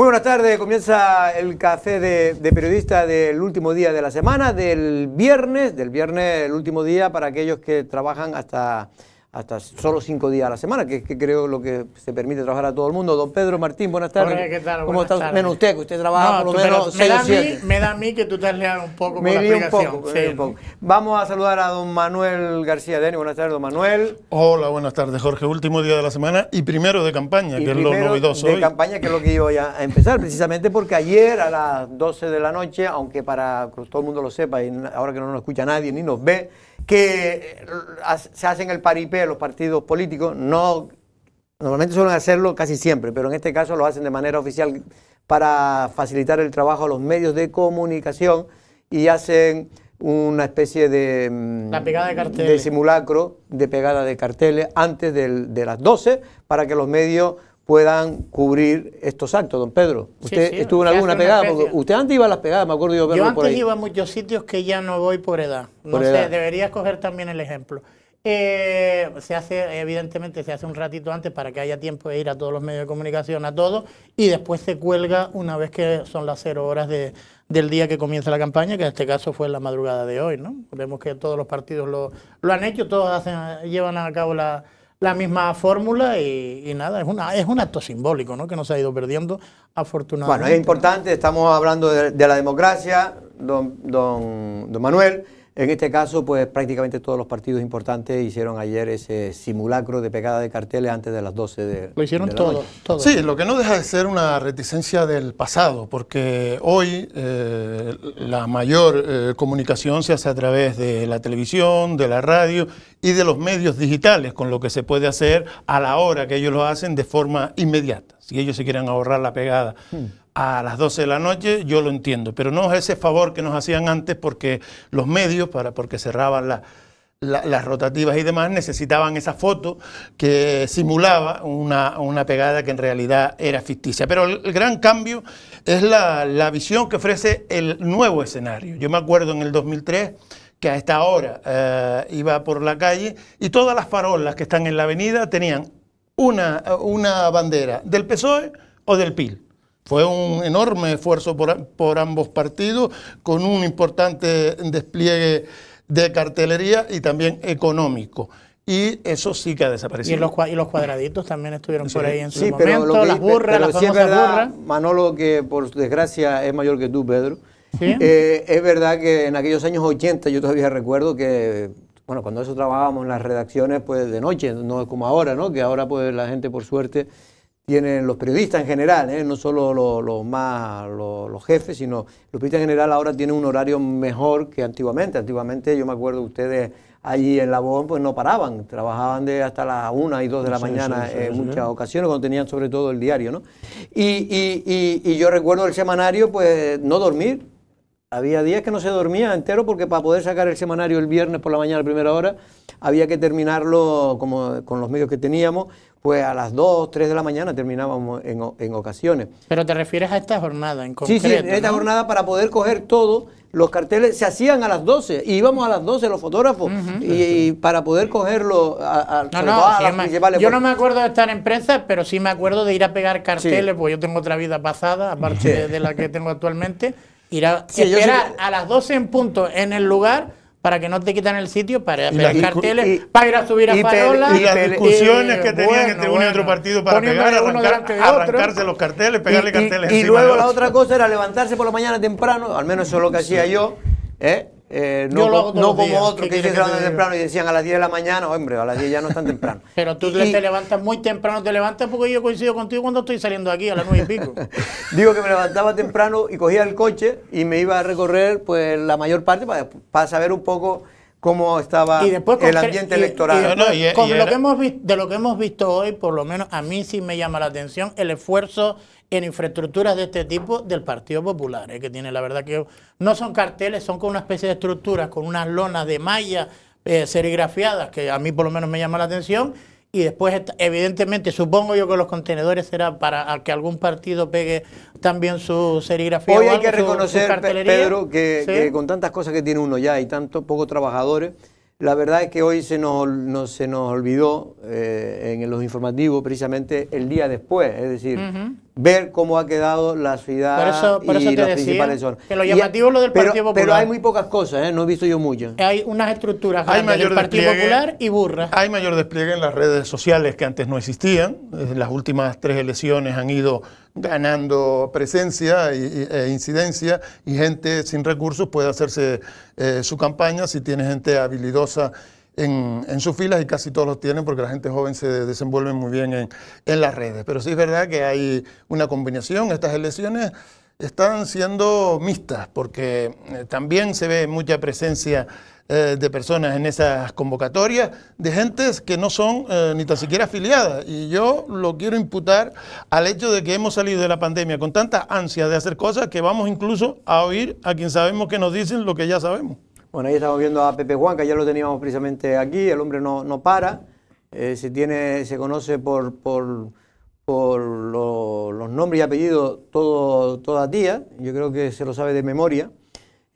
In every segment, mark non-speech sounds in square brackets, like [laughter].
Muy buenas tardes, comienza el café de, periodista del último día de la semana, del viernes, del viernes el último día para aquellos que trabajan hasta hasta solo cinco días a la semana, que es que creo lo que se permite trabajar a todo el mundo. Don Pedro Martín, buenas tardes. ¿Cómo estás? Menos usted, que usted trabaja por lo menos me, da mí, me da a mí que tú te has un poco con Vamos a saludar a don Manuel García Deni. Buenas tardes, don Manuel. Hola, buenas tardes, Jorge. Último día de la semana y primero de campaña, que es lo novedoso de campaña, que es lo que iba a empezar, precisamente porque ayer a las 12 de la noche, aunque para que todo el mundo lo sepa y ahora que no nos escucha nadie ni nos ve, que eh, se hacen el paripé de los partidos políticos, no normalmente suelen hacerlo casi siempre, pero en este caso lo hacen de manera oficial para facilitar el trabajo a los medios de comunicación y hacen una especie de, mm, simulacro de pegada de carteles antes de las 12 para que los medios puedan cubrir estos actos, don Pedro. Usted estuvo en alguna pegada, usted antes iba a las pegadas, me acuerdo yo verlo Yo antes iba a muchos sitios que ya no voy por edad. No debería sé, también el ejemplo. Eh, se hace, evidentemente, se hace un ratito antes para que haya tiempo de ir a todos los medios de comunicación, a todos, y después se cuelga una vez que son las cero horas de, del día que comienza la campaña, que en este caso fue la madrugada de hoy, ¿no? Vemos que todos los partidos lo, lo han hecho, todos hacen, llevan a cabo la, la misma fórmula y, nada, es, una, es un acto simbólico ¿no? que nos ha ido perdiendo afortunadamente. Bueno, es importante, estamos hablando de, de la democracia, don, don, don Manuel. En este caso, pues prácticamente todos los partidos importantes hicieron ayer ese simulacro de pegada de carteles antes de las 12 de Lo hicieron todos. Sí, lo que no deja de ser una reticencia del pasado, porque hoy eh, la mayor eh, comunicación se hace a través de la televisión, de la radio y de los medios digitales, con lo que se puede hacer a la hora que ellos lo hacen de forma inmediata, si ellos se quieren ahorrar la pegada. Hmm a las 12 de la noche, yo lo entiendo, pero no es ese favor que nos hacían antes porque los medios, para, porque cerraban las rotativas y demás, necesitaban esa foto que simulaba una, pegada que en realidad era ficticia. Pero el, gran cambio es la, visión que ofrece el nuevo escenario. Yo me acuerdo en el 2003 que a esta hora eh, iba por la calle y todas las farolas que están en la avenida tenían una, una bandera del PSOE o del PIL. Fue un enorme esfuerzo por, ambos partidos, con un importante despliegue de cartelería y también económico. Y eso sí que ha desaparecido. Y los, y los cuadraditos también estuvieron por ahí en su sí, pero las burras, las burras. Manolo, que por desgracia es mayor que tú, Pedro. Eh, es verdad que en aquellos años 80 yo todavía recuerdo que, bueno, cuando eso trabajábamos en las redacciones, pues de noche, no es como ahora, ¿no? Que ahora pues la gente por suerte tienen los periodistas en general, ¿eh? no solo los, más los, jefes, sino los periodistas en general ahora tienen un horario mejor que antiguamente. Antiguamente, yo me acuerdo ustedes allí en la pues no paraban, trabajaban de hasta las 1 y 2 de la mañana en muchas ocasiones, cuando tenían sobre todo el diario. ¿no? Y, yo recuerdo el semanario, pues no dormir. Había días que no se dormía entero porque para poder sacar el semanario el viernes por la mañana a primera hora había que terminarlo como, con los medios que teníamos pues a las 2, 3 de la mañana terminábamos en, en ocasiones. Pero te refieres a esta jornada en concreto. Sí, sí, esta jornada para poder coger todo. Los carteles se hacían a las 12 y íbamos a las 12 los fotógrafos y, para poder cogerlo al Yo pues. no me acuerdo de estar en prensa, pero sí me acuerdo de ir a pegar carteles, porque pues yo tengo otra vida pasada, aparte de, la que tengo actualmente. Ir a a las 12 en punto en el lugar para que no te quitan el sitio, para pegar carteles, para ir a subir a parolas. Y, las discusiones que tenían entre uno y otro partido para pegar, arrancarse los carteles, pegarle carteles. Y, luego la otra cosa era levantarse por la mañana temprano, al menos eso es lo que hacía yo, ¿eh? Eh, no, como otros que se levantan temprano y decían a las 10 de la mañana, hombre, a las 10 ya no están temprano. [laughs] Pero tú te levantas muy temprano, te levantas porque yo coincido contigo cuando estoy saliendo aquí a las 9 y pico. [laughs] Digo que me levantaba temprano y cogía el coche y me iba a recorrer pues la mayor parte para, saber un poco cómo estaba el ambiente electoral. de lo que hemos visto hoy, por lo menos a mí sí me llama la atención el esfuerzo en infraestructuras de este tipo del Partido Popular, eh, que tiene la verdad que no son carteles, son con una especie de estructuras, con unas lonas de malla eh, serigrafiadas, que a mí por lo menos me llama la atención, y después evidentemente supongo yo que los contenedores será para que algún partido pegue también su serigrafía. Hoy hay que reconocer, Pedro, que, con tantas cosas que tiene uno ya y tantos pocos trabajadores, la verdad es que hoy se nos, se nos olvidó eh, en los informativos precisamente el día después, es decir, ver cómo ha quedado la ciudad por eso, te decía principales Que lo llamativo es lo del Partido Popular. Pero hay muy pocas cosas, ¿eh? no he visto yo muchas. Hay unas estructuras hay mayor del Partido Popular y burra. Hay mayor despliegue en las redes sociales que antes no existían. Eh, las últimas tres elecciones han ido ganando presencia e incidencia y gente sin recursos puede hacerse eh, su campaña si tiene gente habilidosa en, sus filas y casi todos los tienen porque la gente joven se desenvuelve muy bien en, las redes. Pero sí es verdad que hay una combinación. Estas elecciones están siendo mixtas porque eh, también se ve mucha presencia eh, de personas en esas convocatorias, de gentes que no son eh, ni tan siquiera afiliadas. Y yo lo quiero imputar al hecho de que hemos salido de la pandemia con tanta ansia de hacer cosas que vamos incluso a oír a quien sabemos que nos dicen lo que ya sabemos. Bueno, ahí estamos viendo a Pepe Juan, que ya lo teníamos precisamente aquí, el hombre no, para, eh, se, tiene, se conoce por, por, por los nombres y apellidos todo, toda días, yo creo que se lo sabe de memoria,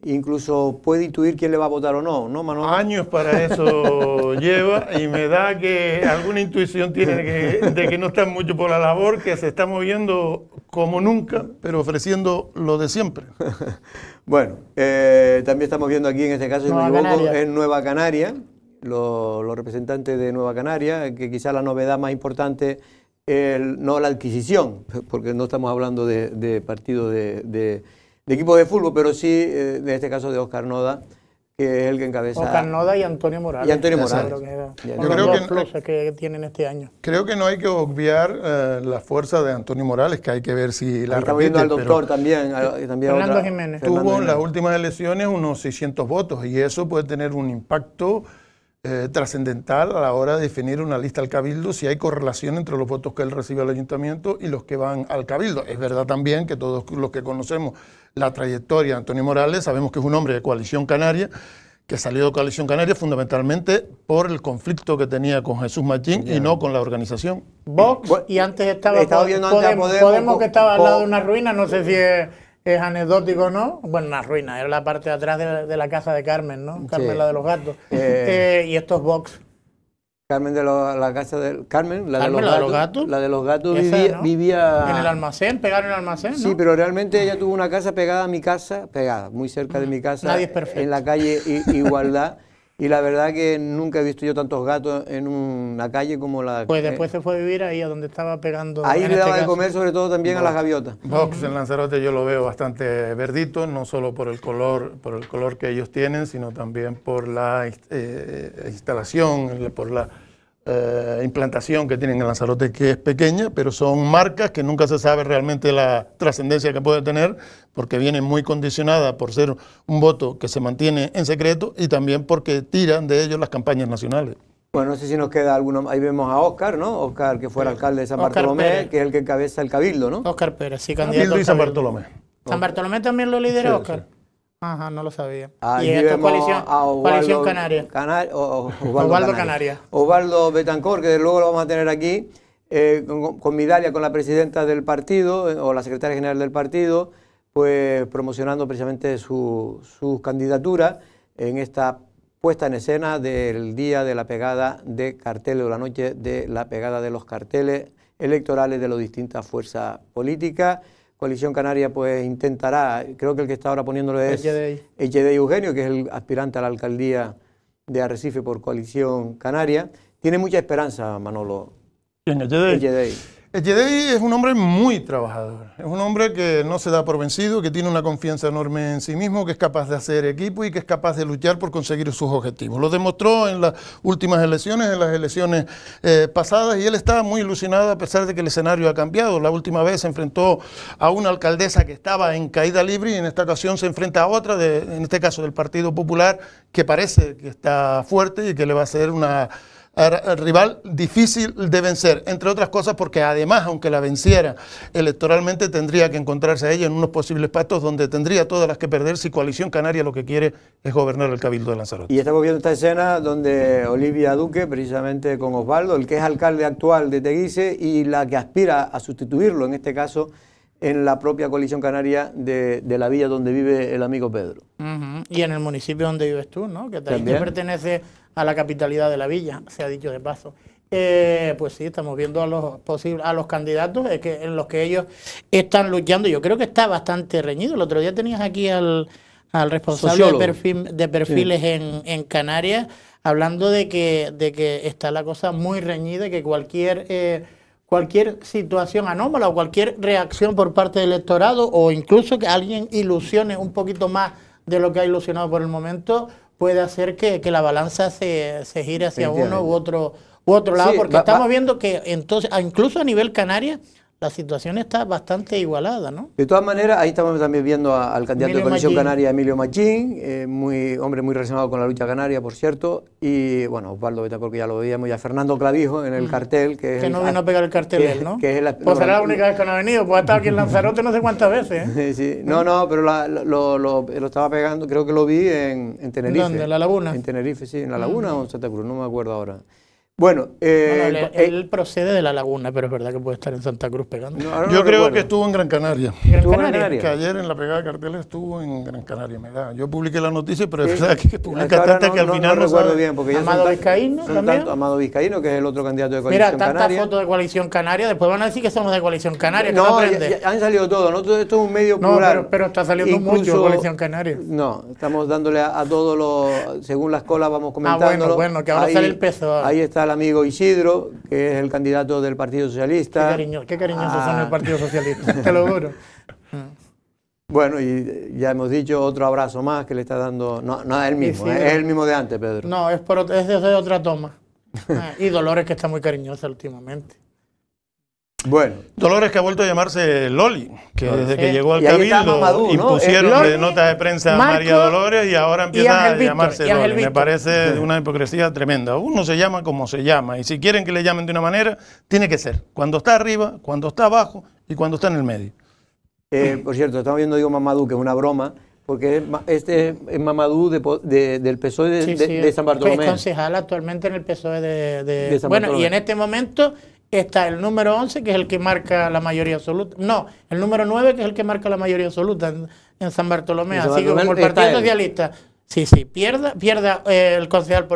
incluso puede intuir quién le va a votar o no, ¿no, Manuel? Años para eso [laughs] lleva y me da que alguna intuición tiene de que, no está mucho por la labor, que se está moviendo como nunca, pero ofreciendo lo de siempre. [laughs] bueno, eh, también estamos viendo aquí, en este caso, en Nueva Canaria, los, representantes de Nueva Canaria, que quizá la novedad más importante no la adquisición, [laughs] porque no estamos hablando de, partido de de equipo de fútbol, pero sí, eh, en este caso, de Oscar Noda, que es el que encabeza. Oscar Noda y Antonio Morales. Y Antonio Morales. Yo creo que, no, tienen este año. Creo que no hay que obviar eh, la fuerza de Antonio Morales, que hay que ver si la Estamos viendo al doctor también. Fernando Jiménez. Tuvo en las últimas elecciones unos 600 votos y eso puede tener un impacto eh, trascendental a la hora de definir una lista al cabildo si hay correlación entre los votos que él recibe al ayuntamiento y los que van al cabildo. Es verdad también que todos los que conocemos la trayectoria de Antonio Morales sabemos que es un hombre de coalición canaria que salió de Coalición Canaria fundamentalmente por el conflicto que tenía con Jesús Machín y no con la organización. Vox y antes estaba, Podemos, que estaba al lado de una ruina, no sé si es es anecdótico, ¿no? Bueno, una ruina, era la parte de atrás de la, casa de Carmen, ¿no? Carmen, la de los gatos. Eh. Eh, y estos box. Carmen de la casa de Carmen, la, de, los gatos, La de los gatos vivía, en el almacén, pegada en el almacén. ¿no? Sí, pero realmente ella tuvo una casa pegada a mi casa, pegada, muy cerca de mi casa. Nadie En la calle Igualdad. [laughs] Y la verdad que nunca he visto yo tantos gatos en una calle como la... Pues después se fue a vivir ahí a donde estaba pegando... Ahí le este daba de comer sobre todo también a las gaviotas. Box en Lanzarote yo lo veo bastante verdito, no solo por el color, por el color que ellos tienen, sino también por la eh, instalación, por la eh, implantación que tienen en Lanzarote, que es pequeña, pero son marcas que nunca se sabe realmente la trascendencia que puede tener, porque viene muy condicionada por ser un voto que se mantiene en secreto y también porque tiran de ellos las campañas nacionales. Bueno, no sé si nos queda alguno. Ahí vemos a Oscar ¿no? Oscar que fuera alcalde de San Bartolomé, que es el que encabeza el Cabildo, ¿no? Oscar Pérez, sí, candidato. Cabildo y San Bartolomé. San Bartolomé también lo lidera Oscar no lo sabía. ¿Y esto coalición, Betancor, que luego lo vamos a tener aquí, eh, con, con Midalia, con la presidenta del partido, eh, o la secretaria general del partido, pues promocionando precisamente su, su candidatura en esta puesta en escena del día de la pegada de carteles o la noche de la pegada de los carteles electorales de las distintas fuerzas políticas. Coalición Canaria pues intentará, creo que el que está ahora poniéndolo es de Eugenio, que es el aspirante a la alcaldía de Arrecife por Coalición Canaria. Tiene mucha esperanza, Manolo. El es un hombre muy trabajador, es un hombre que no se da por vencido, que tiene una confianza enorme en sí mismo, que es capaz de hacer equipo y que es capaz de luchar por conseguir sus objetivos. Lo demostró en las últimas elecciones, en las elecciones eh, pasadas, y él está muy ilusionado a pesar de que el escenario ha cambiado. La última vez se enfrentó a una alcaldesa que estaba en caída libre y en esta ocasión se enfrenta a otra, en este caso del Partido Popular, que parece que está fuerte y que le va a hacer una rival difícil de vencer, entre otras cosas porque además, aunque la venciera electoralmente, tendría que encontrarse a ella en unos posibles pactos donde tendría todas las que perder si Coalición Canaria lo que quiere es gobernar el Cabildo de Lanzarote. Y estamos viendo esta escena donde Olivia Duque, precisamente con Osvaldo, el que es alcalde actual de Teguise y la que aspira a sustituirlo, en este caso, en la propia coalición canaria de, la villa donde vive el amigo Pedro. Y en el municipio donde vives tú, ¿no? Que también pertenece a la capitalidad de la villa, se ha dicho de paso. Eh, pues sí, estamos viendo a los posibles, a los candidatos que, en los que ellos están luchando. Yo creo que está bastante reñido. El otro día tenías aquí al, al responsable de, perfiles en, Canarias hablando de que, de que está la cosa muy reñida, que cualquier eh, cualquier situación anómala o cualquier reacción por parte del electorado o incluso que alguien ilusione un poquito más de lo que ha ilusionado por el momento puede hacer que, la balanza se, gire hacia uno u otro, u otro lado, porque estamos viendo que entonces, ah, incluso a nivel canaria la situación está bastante igualada, ¿no? De todas maneras, ahí estamos también viendo al candidato de Comisión Canaria, Emilio Machín, eh, muy, hombre muy relacionado con la lucha canaria, por cierto, y bueno, Osvaldo Betacor, que ya lo veíamos, ya Fernando Clavijo en el cartel. Que, no vino a pegar el cartel él, ¿no? pues será la única vez que no ha venido, pues ha estado aquí en Lanzarote no sé cuántas veces. ¿eh? [laughs] sí, no, no, pero lo, estaba pegando, creo que lo vi en, Tenerife. ¿Dónde? ¿En la laguna? En Tenerife, sí, en la ah. laguna o en Santa Cruz, no me acuerdo ahora. Bueno, eh, eh, él, procede de La Laguna, pero es verdad que puede estar en Santa Cruz pegando. yo creo que estuvo en Gran Canaria. ¿Gran Canaria? Que ayer en la pegada de carteles estuvo en Gran Canaria, Me da. Yo publiqué la noticia, pero es verdad que publica hasta que al final no, recuerdo bien. Porque Amado Vizcaíno también. Amado Vizcaíno, que es el otro candidato de Coalición Mira, Canaria. Mira, tanta foto de Coalición Canaria, después van a decir que somos de Coalición Canaria. No, han salido todos, ¿no? esto es un medio plural. Pero, pero, está saliendo mucho de Coalición Canaria. No, estamos dándole a, todos los, según las colas vamos comentando. Ah, bueno, bueno, que ahora sale el peso. Ahí está al amigo Isidro, que es el candidato del Partido Socialista. Qué, cariño, cariñosos son el ah. Partido Socialista, [laughs] te lo juro. Bueno, y ya hemos dicho otro abrazo más que le está dando. No, no es el mismo, es el eh, mismo de antes, Pedro. No, es, por, desde otra toma. [laughs] Ah, y Dolores, que está muy cariñosa últimamente. Bueno. Dolores que ha vuelto a llamarse Loli, que desde que llegó al Cabildo impusieron de nota de prensa a María Dolores y ahora empieza a llamarse Loli. Me parece una hipocresía tremenda. Uno se llama como se llama y si quieren que le llamen de una manera, tiene que ser cuando está arriba, cuando está abajo y cuando está en el medio. Eh, por cierto, estamos viendo Diego Mamadou, que es una broma, porque este es Mamadou del PSOE de, San Bartolomé. Es concejal actualmente en el PSOE de, San bueno, y en este momento está el número 11, que es el que marca la mayoría absoluta. No, el número 9, que es el que marca la mayoría absoluta en, San Bartolomé. Así como el Partido Socialista, sí, sí, pierda, pierda eh, el concejal,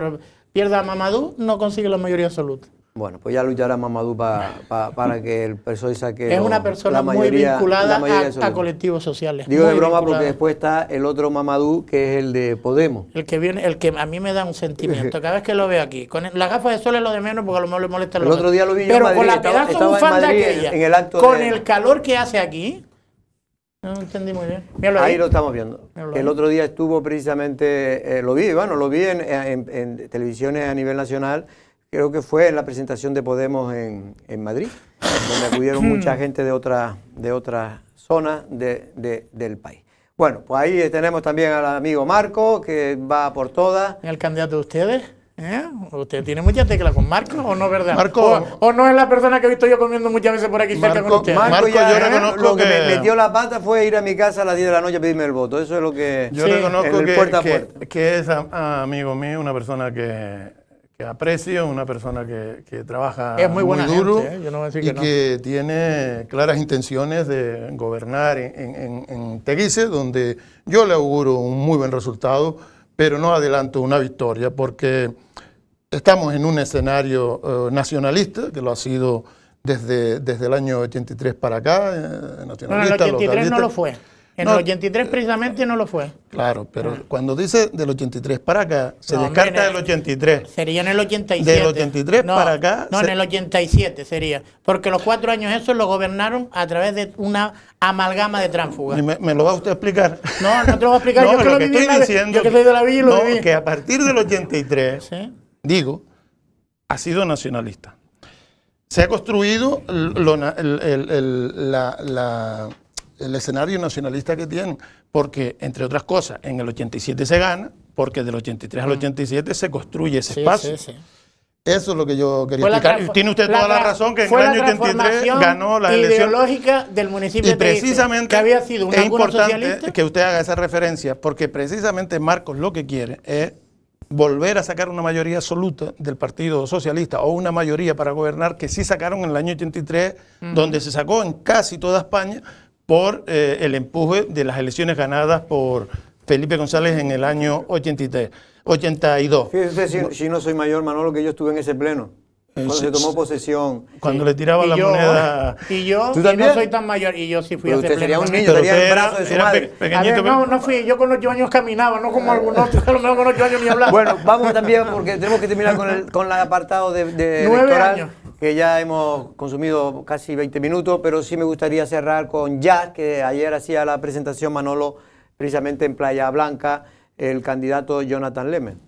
pierda a Mamadou, no consigue la mayoría absoluta. Bueno, pues ya luchará Mamadou pa, para que el PSOE saque... Es una persona muy vinculada a, colectivos sociales. Digo de broma porque después está el otro Mamadou, que es el de Podemos. El que viene, el que a mí me da un sentimiento, cada vez que lo veo aquí. Con las gafas de sol es lo de menos porque a lo mejor le molesta el otro día lo vi yo Pero en Madrid, con la pedazo estaba, estaba en el con el calor que hace aquí... No entendí muy bien. ahí. lo estamos viendo. el otro día estuvo precisamente, eh, lo vi, bueno, lo vi en, en televisiones a nivel nacional creo que fue en la presentación de Podemos en, en Madrid, donde acudieron hmm. mucha gente de otras de otra zonas del país. Bueno, pues ahí tenemos también al amigo Marco, que va por todas. ¿El candidato de ustedes? ¿Eh? ¿Usted tiene mucha tecla con Marco o no, verdad? Marco, o, no es la persona que he visto yo comiendo muchas veces por aquí cerca con usted. Marco, yo reconozco ¿eh? lo que, me metió la pata fue ir a mi casa a las 10 de la noche a pedirme el voto. Eso es lo que. Yo reconozco puerta a puerta. que, es, amigo mío, una persona que aprecio, una persona que, trabaja muy, duro ¿eh? y que, tiene claras intenciones de gobernar en, Teguise, donde yo le auguro un muy buen resultado, pero no adelanto una victoria, porque estamos en un escenario eh, nacionalista, que lo ha sido desde, desde el año 83 para acá, eh, no, el 83 no lo fue. En el 83 precisamente no lo fue. Claro, pero ah. cuando dice del 83 para acá, se descarta del 83. Sería en el 87. Del 83 para acá. No, en el 87 sería. Porque los cuatro años esos lo gobernaron a través de una amalgama de tránsfugas. Me, lo va usted a explicar? No, no te lo voy a explicar. [laughs] yo, que lo, que estoy diciendo, yo que soy de la villa que a partir del 83, [laughs] digo, ha sido nacionalista. Se ha construido la el escenario nacionalista que tienen, porque entre otras cosas, en el 87 se gana, porque del 83 al 87 mm. se construye ese espacio. Eso es lo que yo quería explicar. Tiene usted toda la, razón que en el año 83 ganó la elección ideológica del municipio precisamente de que había sido es importante que usted haga esa referencia porque precisamente Marcos lo que quiere es volver a sacar una mayoría absoluta del Partido Socialista o una mayoría para gobernar que sí sacaron en el año 83, donde se sacó en casi toda España, por eh, el empuje de las elecciones ganadas por Felipe González en el año 83, 82. Fíjese, si, si no soy mayor, Manolo, que yo estuve en ese pleno. Eh, cuando se tomó posesión. Cuando le tiraba la moneda. Y yo ¿Tú no soy tan mayor. Y yo sí fui Pero a usted sería un niño, Pero era, de su madre. no, no fui. Yo con ocho años caminaba, no como algunos otro [laughs] A lo mejor con ocho años ni hablaba. Bueno, vamos también porque tenemos que terminar con el, con el apartado de, electoral. Años que ya hemos consumido casi 20 minutos, pero sí me gustaría cerrar con Ya, que ayer hacía la presentación Manolo precisamente en Playa Blanca, el candidato Jonathan Lemen.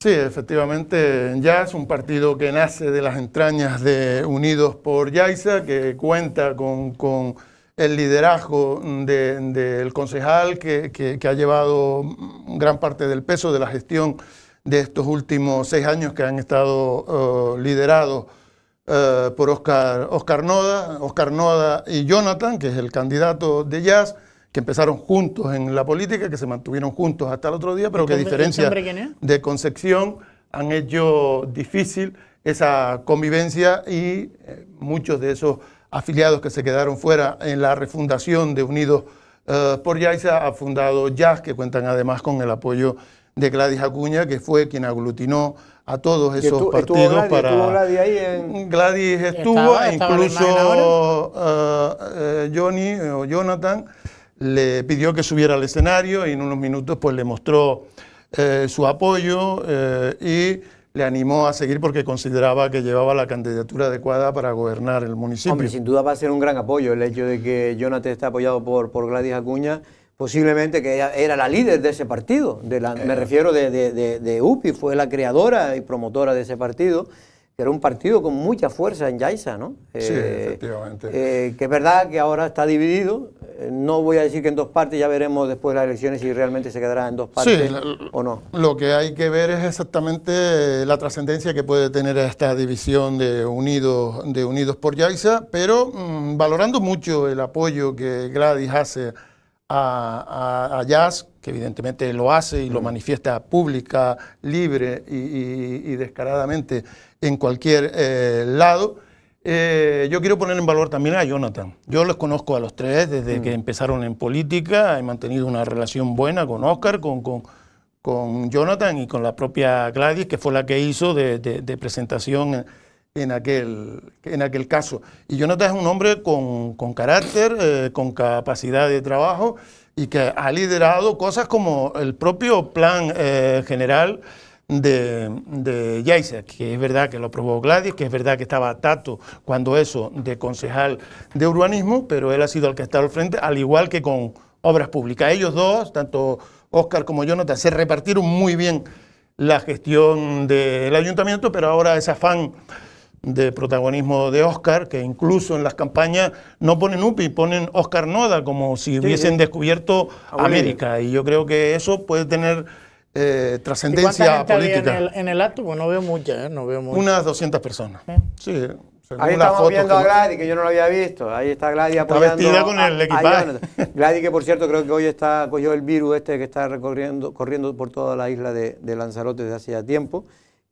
Sí, efectivamente, Ya es un partido que nace de las entrañas de Unidos por Yaiza, que cuenta con, el liderazgo del concejal que, ha llevado gran parte del peso de la gestión de estos últimos seis años que han estado oh, liderados eh, por Oscar, Noda, Oscar Noda y Jonathan, que es el candidato de Jazz, que empezaron juntos en la política, que se mantuvieron juntos hasta el otro día, pero que a diferencia de Concepción han hecho difícil esa convivencia y eh, muchos de esos afiliados que se quedaron fuera en la refundación de Unidos eh, por Yaiza ha fundado Jazz, que cuentan además con el apoyo de Gladys Acuña, que fue quien aglutinó a todos esos partidos para... Gladys, estuvo, incluso Johnny o Jonathan le pidió que subiera al escenario y en unos minutos pues le mostró eh, su apoyo eh, y le animó a seguir porque consideraba que llevaba la candidatura adecuada para gobernar el municipio. Hombre, sin duda va a ser un gran apoyo el hecho de que Jonathan está apoyado por, por Gladys Acuña posiblemente que era la líder de ese partido, me eh. refiero de, UPI, fue la creadora y promotora de ese partido, que era un partido con mucha fuerza en Yaisa, ¿no? Sí, eh, efectivamente. Eh, que es verdad que ahora está dividido, no voy a decir que en dos partes, ya veremos después de las elecciones si realmente se quedará en dos partes o no. Lo que hay que ver es exactamente la trascendencia que puede tener esta división de Unidos, de Unidos por Yaisa, pero mm, valorando mucho el apoyo que Gladys hace a, Jazz, que evidentemente lo hace y lo manifiesta pública, libre y, descaradamente en cualquier eh, lado. Eh, yo quiero poner en valor también a Jonathan. Yo los conozco a los tres desde mm. que empezaron en política, he mantenido una relación buena con Oscar, con, con, Jonathan y con la propia Gladys, que fue la que hizo de, de presentación en aquel, en aquel caso. Y Jonathan es un hombre con, carácter, eh, con capacidad de trabajo y que ha liderado cosas como el propio plan eh, general de, de que es verdad que lo aprobó Gladys, que es verdad que estaba Tato cuando eso de concejal de urbanismo, pero él ha sido el que ha estado al frente, al igual que con obras públicas. Ellos dos, tanto Oscar como Jonathan, se repartieron muy bien la gestión del ayuntamiento, pero ahora ese afán de protagonismo de Oscar, que incluso en las campañas no ponen UPI, ponen Oscar Noda, como si hubiesen descubierto ah, América. Y yo creo que eso puede tener eh, trascendencia política. En el, en el, acto, pues no veo muchas, ¿eh? no veo muchas. Unas 200 personas. Sí. Ahí estamos viendo a Gladys, que yo no lo había visto. Ahí está Gladys apoyando. Está vestida con el equipaje. Gladys, que por cierto, creo que hoy está cogió el virus este que está recorriendo, corriendo por toda la isla de, de Lanzarote desde hace tiempo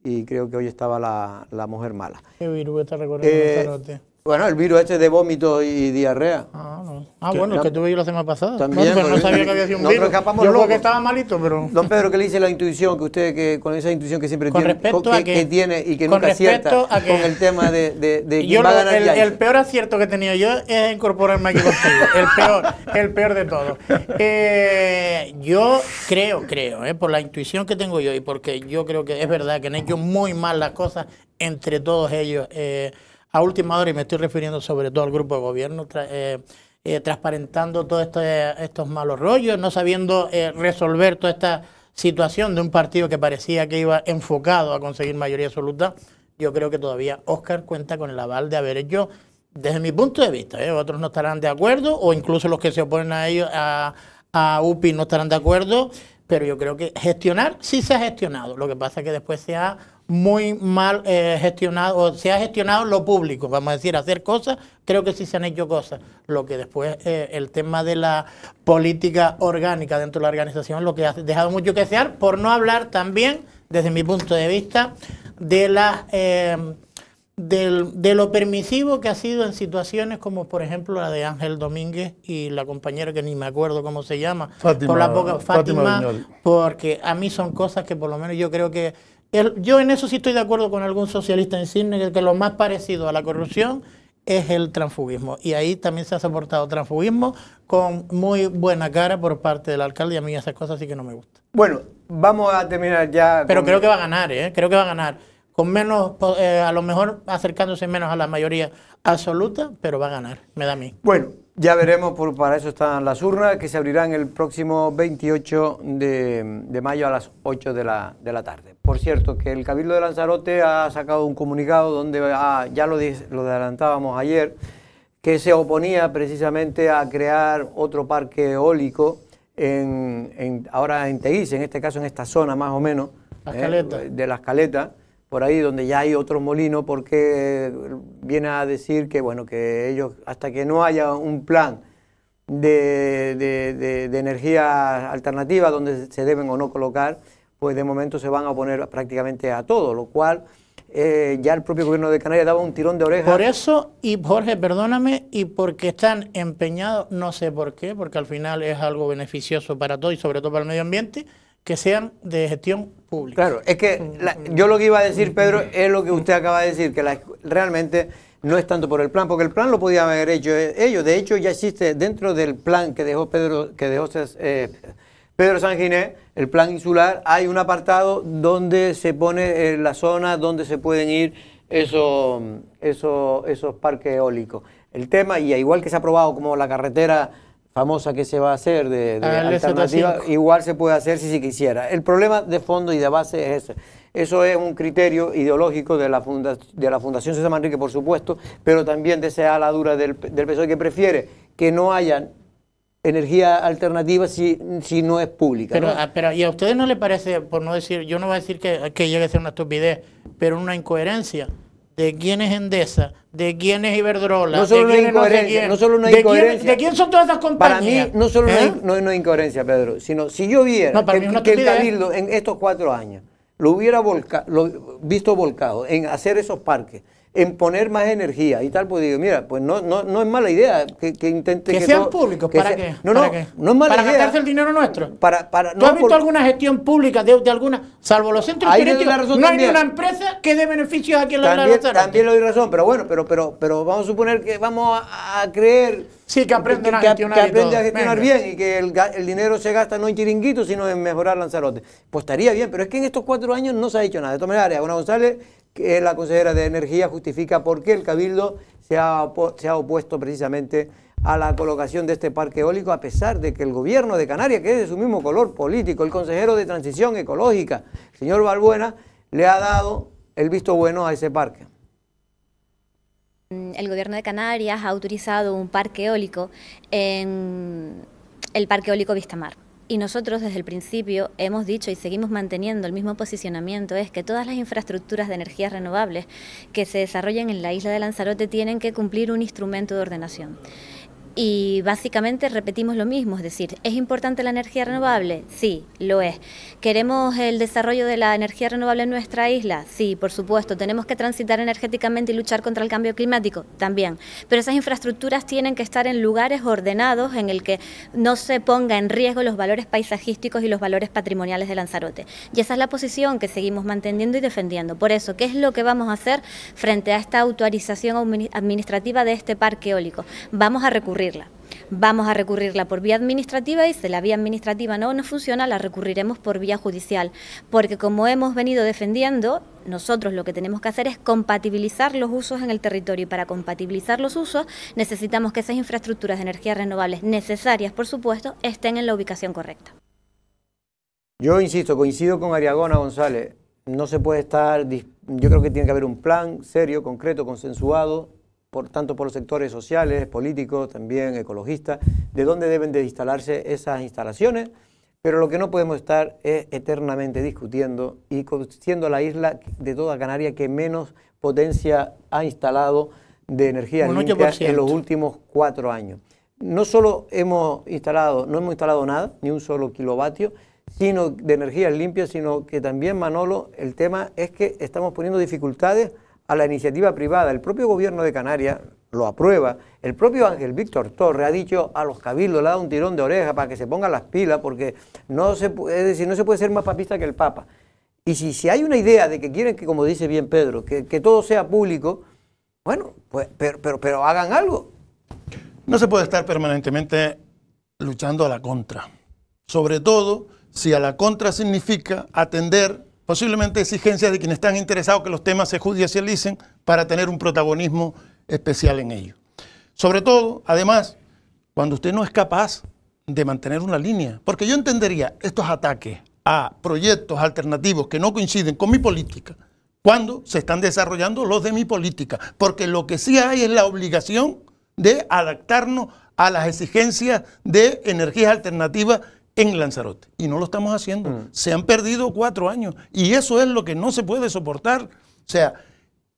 y creo que hoy estaba la, la mujer mala. ¿Qué virus está recordando eh, bueno, el virus este de vómito y diarrea. Ah, no. ah bueno, el que tuve yo la semana pasada. También. pero pues no sabía que había sido un virus. Yo que estaba malito, pero... Don Pedro, ¿qué le dice la intuición que usted, que con esa intuición que siempre con tiene, respecto a que, tiene y que nunca acierta a con el tema de, de, [laughs] yo el, peor acierto que he tenido yo es incorporarme aquí contigo. El peor, el peor de todo. Eh, yo creo, creo, eh, por la intuición que tengo yo y porque yo creo que es verdad que han hecho muy mal las cosas entre todos ellos. Eh, a última hora, y me estoy refiriendo sobre todo al grupo de gobierno, eh, eh, transparentando todos este, estos malos rollos, no sabiendo eh, resolver toda esta situación de un partido que parecía que iba enfocado a conseguir mayoría absoluta. Yo creo que todavía Oscar cuenta con el aval de haber hecho, desde mi punto de vista, otros no estarán de acuerdo, o incluso los que se oponen a ellos, a, a UPI, no estarán de acuerdo, pero yo creo que gestionar sí se ha gestionado. Lo que pasa es que después se ha muy mal eh, gestionado, o se ha gestionado lo público, vamos a decir, hacer cosas, creo que sí se han hecho cosas. Lo que después eh, el tema de la política orgánica dentro de la organización, lo que ha dejado mucho que desear, por no hablar también, desde mi punto de vista, de la... Eh, de lo permisivo que ha sido en situaciones como por ejemplo la de Ángel Domínguez y la compañera que ni me acuerdo cómo se llama, la Fátima porque a mí son cosas que por lo menos yo creo que yo en eso sí estoy de acuerdo con algún socialista en Cisne, que lo más parecido a la corrupción es el transfugismo. Y ahí también se ha soportado transfugismo con muy buena cara por parte del alcalde. Y a mí esas cosas sí que no me gustan. Bueno, vamos a terminar ya. Pero creo que va a ganar, ¿eh? Creo que va a ganar. Con menos, eh, a lo mejor acercándose menos a la mayoría absoluta, pero va a ganar, me da a mí. Bueno, ya veremos, por, para eso están las urnas, que se abrirán el próximo 28 de, mayo a las 8 de la, de la, tarde. Por cierto, que el Cabildo de Lanzarote ha sacado un comunicado donde, ah, ya lo, adelantábamos ayer, que se oponía precisamente a crear otro parque eólico en, ahora en Teguise, en este caso en esta zona más o menos, eh, de las caletas por ahí donde ya hay otro molino, porque viene a decir que, bueno, que ellos, hasta que no haya un plan de, energía alternativa donde se deben o no colocar, pues de momento se van a oponer prácticamente a todo, lo cual eh, ya el propio gobierno de Canarias daba un tirón de oreja. Por eso, y Jorge, perdóname, y porque están empeñados, no sé por qué, porque al final es algo beneficioso para todo y sobre todo para el medio ambiente, que sean de gestión pública. Claro, es que mm, mm. yo lo que iba a decir, Pedro, es lo que usted acaba de decir, que la, realmente no es tanto por el plan, porque el plan lo podían haber hecho e-, ellos. De hecho, ya existe dentro del plan que dejó Pedro, que dejó eh, Pedro Ginés el plan insular, hay un apartado donde se pone eh, la zona donde se pueden ir esos, esos, esos parques eólicos. El tema, y igual que se ha aprobado como la carretera famosa que se va a hacer de, alternativa, igual se puede hacer si se quisiera. El problema de fondo y de base es ese. Eso es un criterio ideológico de la, de la Fundación César Manrique, por supuesto, pero también de esa ala dura del, del PSOE que prefiere que no haya energía alternativa si, si no es pública. Pero, A, ah, ¿y a ustedes no le parece, por no decir, yo no voy a decir que, que llegue a ser una estupidez, pero una incoherencia? de quién es Endesa, de quién es Iberdrola, no solo de quién no hay incoherencia. de quién son todas esas compañías. Para mí no solo ¿eh? no hay, incoherencia, Pedro, sino si yo viera que, el Cabildo en estos cuatro años lo hubiera visto volcado en hacer esos parques, en poner más energía y tal, pues digo, mira, pues no, no, no es mala idea que, que intenten... Que, que sean públicos, ¿para qué? No, no, no es mala idea. ¿Para gastarse el dinero nuestro? ¿Tú no, has visto alguna gestión pública de, alguna, salvo los centros Ahí turísticos, no hay ni una empresa que dé beneficios a quien la También, también le doy razón, pero bueno, pero, pero, vamos a suponer que vamos a, creer... Sí, que aprenden a gestionar, aprende a gestionar bien y que el, dinero se gasta no en chiringuitos, sino en mejorar Lanzarote. Pues estaría bien, pero es que en estos cuatro años no se ha hecho nada. De todas maneras, González que la consejera de Energía justifica por qué el Cabildo se ha, opuesto precisamente a la colocación de este parque eólico, a pesar de que el gobierno de Canarias, que es de su mismo color político, el consejero de Transición Ecológica, el señor Balbuena, le ha dado el visto bueno a ese parque. Mm, el gobierno de Canarias ha autorizado un parque eólico en el parque eólico Vistamar. Y nosotros desde el principio hemos dicho y seguimos manteniendo el mismo posicionamiento, es que todas las infraestructuras de energías renovables que se desarrollan en la isla de Lanzarote tienen que cumplir un instrumento de ordenación y básicamente repetimos lo mismo, es decir, ¿es importante la energía renovable? Sí, lo es. ¿Queremos el desarrollo de la energía renovable en nuestra isla? Sí, por supuesto. ¿Tenemos que transitar energéticamente y luchar contra el cambio climático? También. Pero esas infraestructuras tienen que estar en lugares ordenados en el que no se ponga en riesgo los valores paisajísticos y los valores patrimoniales de Lanzarote. Y esa es la posición que seguimos manteniendo y defendiendo. Por eso, ¿qué es lo que vamos a hacer frente a esta autorización administrativa de este parque eólico? Vamos a recurrir Vamos a recurrirla por vía administrativa y si la vía administrativa no nos funciona, la recurriremos por vía judicial, porque como hemos venido defendiendo, nosotros lo que tenemos que hacer es compatibilizar los usos en el territorio y para compatibilizar los usos necesitamos que esas infraestructuras de energías renovables necesarias, por supuesto, estén en la ubicación correcta. Yo insisto, coincido con Ariagona González, no se puede estar, yo creo que tiene que haber un plan serio, concreto, consensuado, por, tanto por los sectores sociales, políticos, también ecologistas, de dónde deben de instalarse esas instalaciones, pero lo que no podemos estar es eternamente discutiendo y siendo la isla de toda Canaria que menos potencia ha instalado de energía limpias en los últimos cuatro años. No solo hemos instalado, no hemos instalado nada, ni un solo kilovatio, sino de energías limpias, sino que también, Manolo, el tema es que estamos poniendo dificultades a la iniciativa privada. El propio gobierno de Canarias lo aprueba. El propio Ángel Víctor Torre ha dicho a los cabildos, le ha dado un tirón de oreja para que se pongan las pilas, porque no se, no se puede ser más papista que el Papa. Y si, si hay una idea de que quieren que, como dice bien Pedro, que, todo sea público, bueno, pues, pero, pero, pero hagan algo. No se puede estar permanentemente luchando a la contra. Sobre todo si a la contra significa atender posiblemente exigencias de quienes están interesados que los temas se judicialicen para tener un protagonismo especial en ello. Sobre todo, además, cuando usted no es capaz de mantener una línea, porque yo entendería estos ataques a proyectos alternativos que no coinciden con mi política cuando se están desarrollando los de mi política, porque lo que sí hay es la obligación de adaptarnos a las exigencias de energías alternativas en Lanzarote. Y no lo estamos haciendo. Mm. Se han perdido cuatro años. Y eso es lo que no se puede soportar. O sea,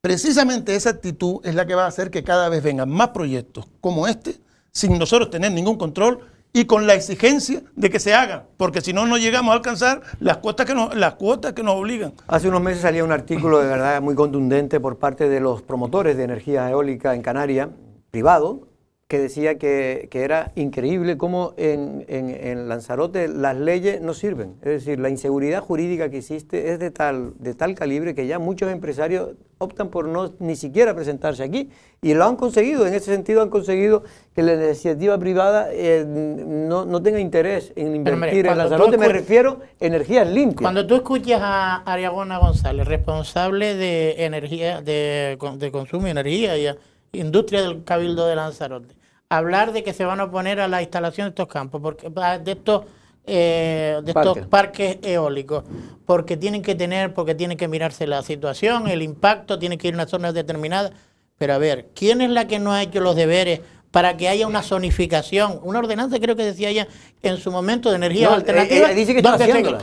precisamente esa actitud es la que va a hacer que cada vez vengan más proyectos como este, sin nosotros tener ningún control y con la exigencia de que se haga, porque si no, no llegamos a alcanzar las cuotas que nos, las cuotas que nos obligan. Hace unos meses salía un artículo de verdad muy contundente por parte de los promotores de energía eólica en Canarias, privado, que decía que, que era increíble cómo en, en, Lanzarote las leyes no sirven. Es decir, la inseguridad jurídica que existe es de tal, de tal calibre que ya muchos empresarios optan por no ni siquiera presentarse aquí y lo han conseguido. En ese sentido han conseguido que la iniciativa privada eh, no, no, tenga interés en invertir en Lanzarote. Me refiero a energías limpias. Cuando tú escuchas a Ariagona González, responsable de energía, de, de consumo y energía y industria del Cabildo de Lanzarote, hablar de que se van a oponer a la instalación de estos campos, porque, de estos, eh, de parques eólicos, porque tienen que tener, porque tienen que mirarse la situación, el impacto, tiene que ir a una zona determinada. Pero a ver, ¿quién es la que no ha hecho los deberes para que haya una zonificación? Una ordenanza, creo que decía ella en su momento, de energía eh, alternativa. alternativas. Eh, dice que está haciéndola.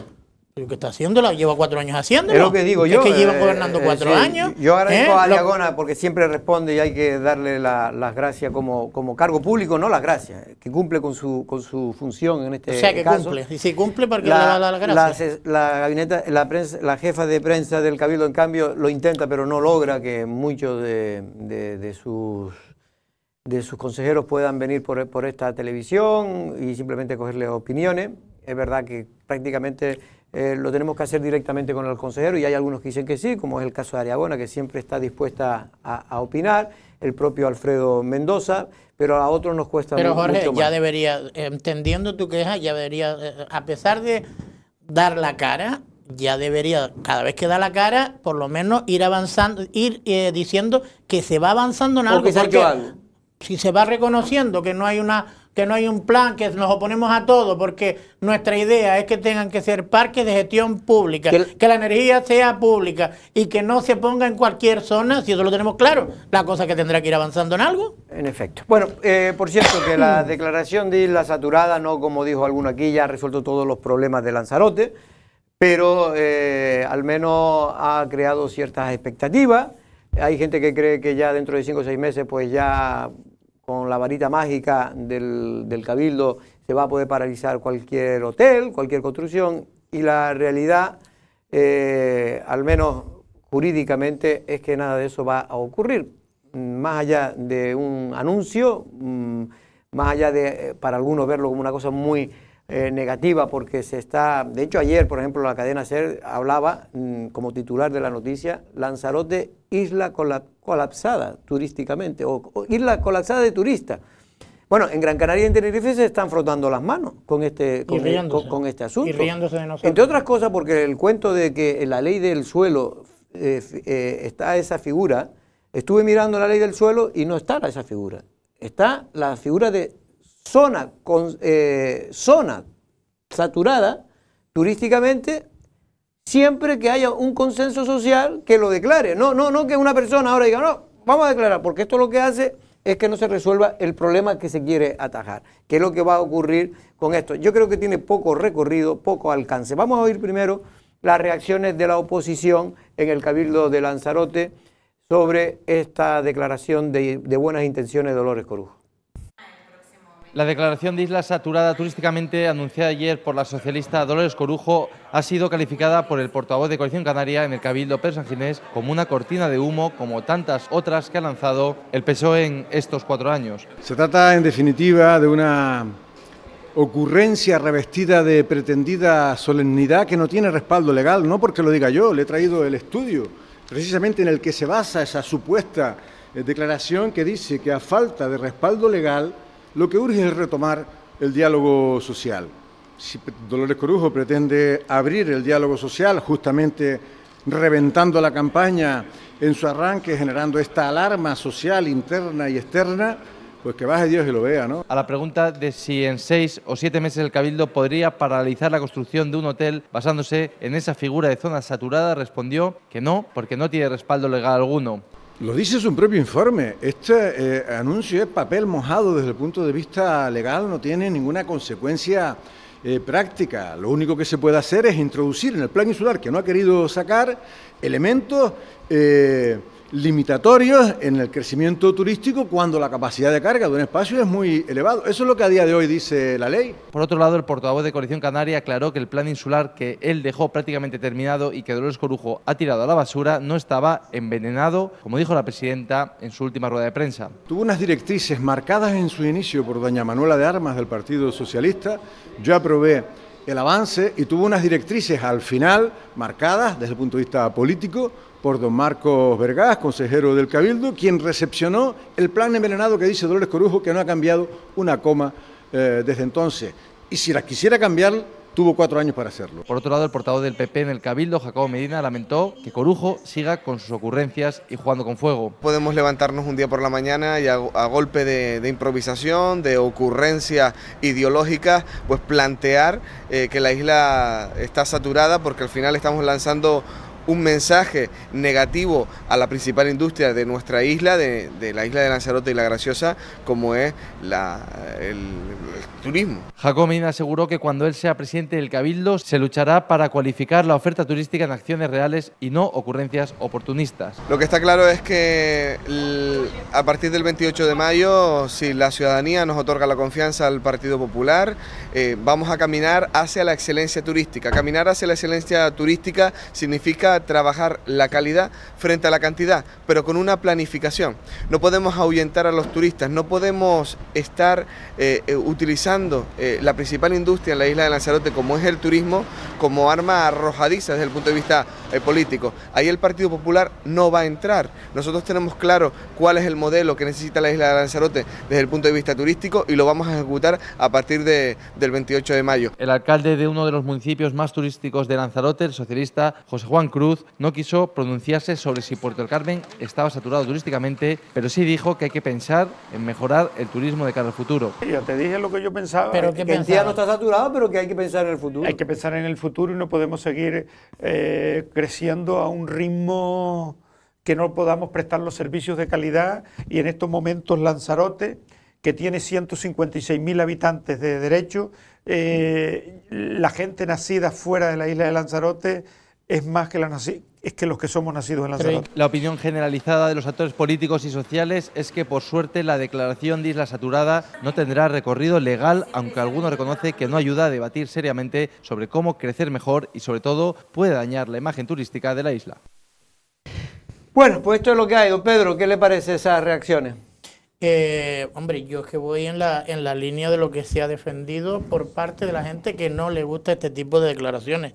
Lo que está la lleva cuatro años haciendo Es lo que digo lleva eh, gobernando eh, cuatro años. Yo agradezco ¿eh? a Aliagona porque siempre responde y hay que darle las gracias como, como cargo público, no las gracias, que cumple con su, su función en este caso. O sea, que cumple. Y si cumple, ¿para qué la, le da las La, gabineta, la, prensa, la jefa de prensa del Cabildo, en cambio, lo intenta, pero no logra que muchos de, sus de sus consejeros puedan venir por, por esta televisión y simplemente cogerle opiniones. Es verdad que prácticamente eh, lo tenemos que hacer directamente con el consejero y hay algunos que dicen que sí, como es el caso de Ariagona, que siempre está dispuesta a, opinar, el propio Alfredo Mendoza, pero a otros nos cuesta pero, Jorge, ya debería, entendiendo tu queja, ya debería, eh, a pesar de dar la cara, ya debería, cada vez que da la cara, por lo menos ir avanzando, ir eh, diciendo que se va avanzando en algo. Porque, algo. si se va reconociendo que no hay una que no hay un plan, que nos oponemos a todo, porque nuestra idea es que tengan que ser parques de gestión pública, que, la energía sea pública y que no se ponga en cualquier zona, si eso lo tenemos claro, la cosa que tendrá que ir avanzando en algo. En efecto. Bueno, eh, por cierto, que la [clears throat] declaración de Isla Saturada, no como dijo alguno aquí, ya ha resuelto todos los problemas de Lanzarote, pero eh, al menos ha creado ciertas expectativas. Hay gente que cree que ya dentro de cinco o seis meses, pues ya con la varita mágica del, cabildo se va a poder paralizar cualquier hotel, cualquier construcción y la realidad, eh, al menos jurídicamente, es que nada de eso va a ocurrir. Más allá de un anuncio, mm, más allá de, eh, para algunos verlo como una cosa muy eh, negativa porque se está, de hecho ayer, por ejemplo, la cadena SER hablaba mm, como titular de la noticia, Lanzarote, isla colapsada turísticamente, o, isla colapsada de turistas. Bueno, en Gran Canaria y en Tenerife se están frotando las manos con este, con, este asunto. Entre otras cosas, porque el cuento de que en la ley del suelo eh, eh, está esa figura, estuve mirando la ley del suelo y no está esa figura. Está la figura de zona, con, eh, zona saturada turísticamente siempre que haya un consenso social que lo declare. No, no, no que una persona ahora diga, no, vamos a declarar, porque esto lo que hace es que no se resuelva el problema que se quiere atajar, que es lo que va a ocurrir con esto. Yo creo que tiene poco recorrido, poco alcance. Vamos a oír primero las reacciones de la oposición en el Cabildo de Lanzarote sobre esta declaración de, de buenas intenciones de Dolores Corujo. La declaración de isla saturada turísticamente anunciada ayer por la socialista Dolores Corujo ha sido calificada por el portavoz de Coalición Canaria en el Cabildo, Pedro Ginés como una cortina de humo, como tantas otras que ha lanzado el PSOE en estos cuatro años. Se trata, en definitiva, de una ocurrencia revestida de pretendida solemnidad que no tiene respaldo legal, no porque lo diga yo, le he traído el estudio, precisamente en el que se basa esa supuesta eh, declaración que dice que a falta de respaldo legal, lo que urge es retomar el diálogo social. Si Dolores Corujo pretende abrir el diálogo social, justamente reventando la campaña en su arranque, generando esta alarma social interna y externa, pues que baje Dios y lo vea, ¿no? A la pregunta de si en seis o siete meses el Cabildo podría paralizar la construcción de un hotel basándose en esa figura de zona saturada, respondió que no, porque no tiene respaldo legal alguno. Lo dice su propio informe. Este eh, anuncio es papel mojado desde el punto de vista legal, no tiene ninguna consecuencia eh, práctica. Lo único que se puede hacer es introducir en el plan insular que no ha querido sacar elementos eh, limitatorios en el crecimiento turístico cuando la capacidad de carga de un espacio es muy elevado. Eso es lo que a día de hoy dice la ley. Por otro lado, el portavoz de Coalición Canaria aclaró que el plan insular que él dejó prácticamente terminado y que Dolores Corujo ha tirado a la basura no estaba envenenado, como dijo la presidenta en su última rueda de prensa. Tuvo unas directrices marcadas en su inicio por doña Manuela de Armas del Partido Socialista. Yo aprobé el avance y tuvo unas directrices al final marcadas desde el punto de vista político por don Marcos Vergás, consejero del Cabildo, quien recepcionó el plan envenenado que dice Dolores Corujo, que no ha cambiado una coma eh, desde entonces. Y si la quisiera cambiar, tuvo cuatro años para hacerlo. Por otro lado, el portavoz del PP en el Cabildo, Jacobo Medina, lamentó que Corujo siga con sus ocurrencias y jugando con fuego. Podemos levantarnos un día por la mañana y a, golpe de, improvisación, de ocurrencias ideológicas, pues plantear eh, que la isla está saturada porque al final estamos lanzando un mensaje negativo a la principal industria de nuestra isla, de, la isla de Lanzarote y La Graciosa, como es el, turismo. Jacobín aseguró que cuando él sea presidente del Cabildo se luchará para cualificar la oferta turística en acciones reales y no ocurrencias oportunistas. Lo que está claro es que a partir del 28 de mayo, si la ciudadanía nos otorga la confianza al Partido Popular, eh, vamos a caminar hacia la excelencia turística. Caminar hacia la excelencia turística significa trabajar la calidad frente a la cantidad, pero con una planificación. No podemos ahuyentar a los turistas, no podemos estar eh, eh, utilizando eh, la principal industria en la isla de Lanzarote, como es el turismo, como arma arrojadiza desde el punto de vista político. Ahí el Partido Popular no va a entrar. Nosotros tenemos claro cuál es el modelo que necesita la isla de Lanzarote desde el punto de vista turístico y lo vamos a ejecutar a partir del 28 de mayo. El alcalde de uno de los municipios más turísticos de Lanzarote, el socialista José Juan Cruz, no quiso pronunciarse sobre si Puerto del Carmen estaba saturado turísticamente, pero sí dijo que hay que pensar en mejorar el turismo de cara al futuro. Yo te dije lo que yo pensaba. Pero eh, que el día no está saturado, pero que hay que pensar en el futuro. Hay que pensar en el futuro y no podemos seguir eh, creciendo a un ritmo que no podamos prestar los servicios de calidad y en estos momentos Lanzarote, que tiene 156.000 habitantes de derecho, eh, la gente nacida fuera de la isla de Lanzarote es más que, la, es que los que somos nacidos en la ciudad". La opinión generalizada de los actores políticos y sociales es que, por suerte, la declaración de Isla Saturada no tendrá recorrido legal, aunque alguno reconoce que no ayuda a debatir seriamente sobre cómo crecer mejor y, sobre todo, puede dañar la imagen turística de la isla. Bueno, pues esto es lo que hay, don Pedro. ¿Qué le parece esas reacciones? Eh, hombre, yo es que voy en la, en la línea de lo que se ha defendido por parte de la gente que no le gusta este tipo de declaraciones.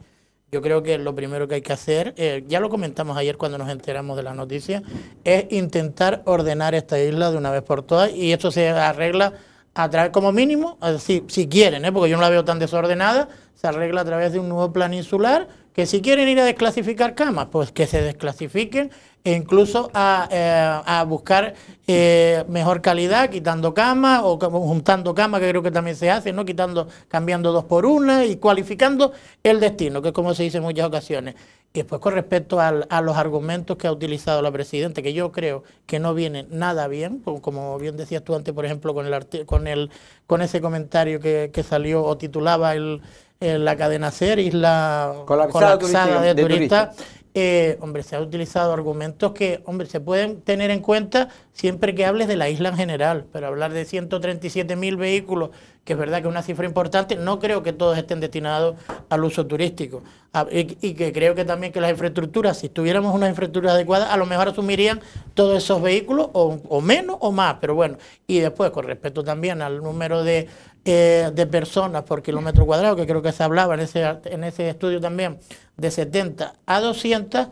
Yo creo que lo primero que hay que hacer, eh, ya lo comentamos ayer cuando nos enteramos de la noticia, es intentar ordenar esta isla de una vez por todas y esto se arregla a través, como mínimo, si, si quieren, ¿eh? porque yo no la veo tan desordenada, se arregla a través de un nuevo plan insular si quieren ir a desclasificar camas, pues que se desclasifiquen e incluso a, eh, a buscar eh, mejor calidad, quitando camas o juntando camas, que creo que también se hace, ¿no? Quitando, cambiando dos por una y cualificando el destino, que es como se dice en muchas ocasiones. Y después con respecto a, a, los argumentos que ha utilizado la Presidenta, que yo creo que no viene nada bien, como bien decías tú antes, por ejemplo, con, el, con, el, con ese comentario que, salió o titulaba el, la cadena SER, isla colapsada, colapsada de, de turistas. Eh, hombre, se han utilizado argumentos que, hombre, se pueden tener en cuenta siempre que hables de la isla en general, pero hablar de 137 mil vehículos, que es verdad que es una cifra importante, no creo que todos estén destinados al uso turístico. Ah, y, que creo que también que las infraestructuras, si tuviéramos una infraestructura adecuada a lo mejor asumirían todos esos vehículos, o menos o más, pero bueno. Y después, con respecto también al número de eh, de personas por kilómetro cuadrado, que creo que se hablaba en ese, en ese estudio también, de 70 a 200,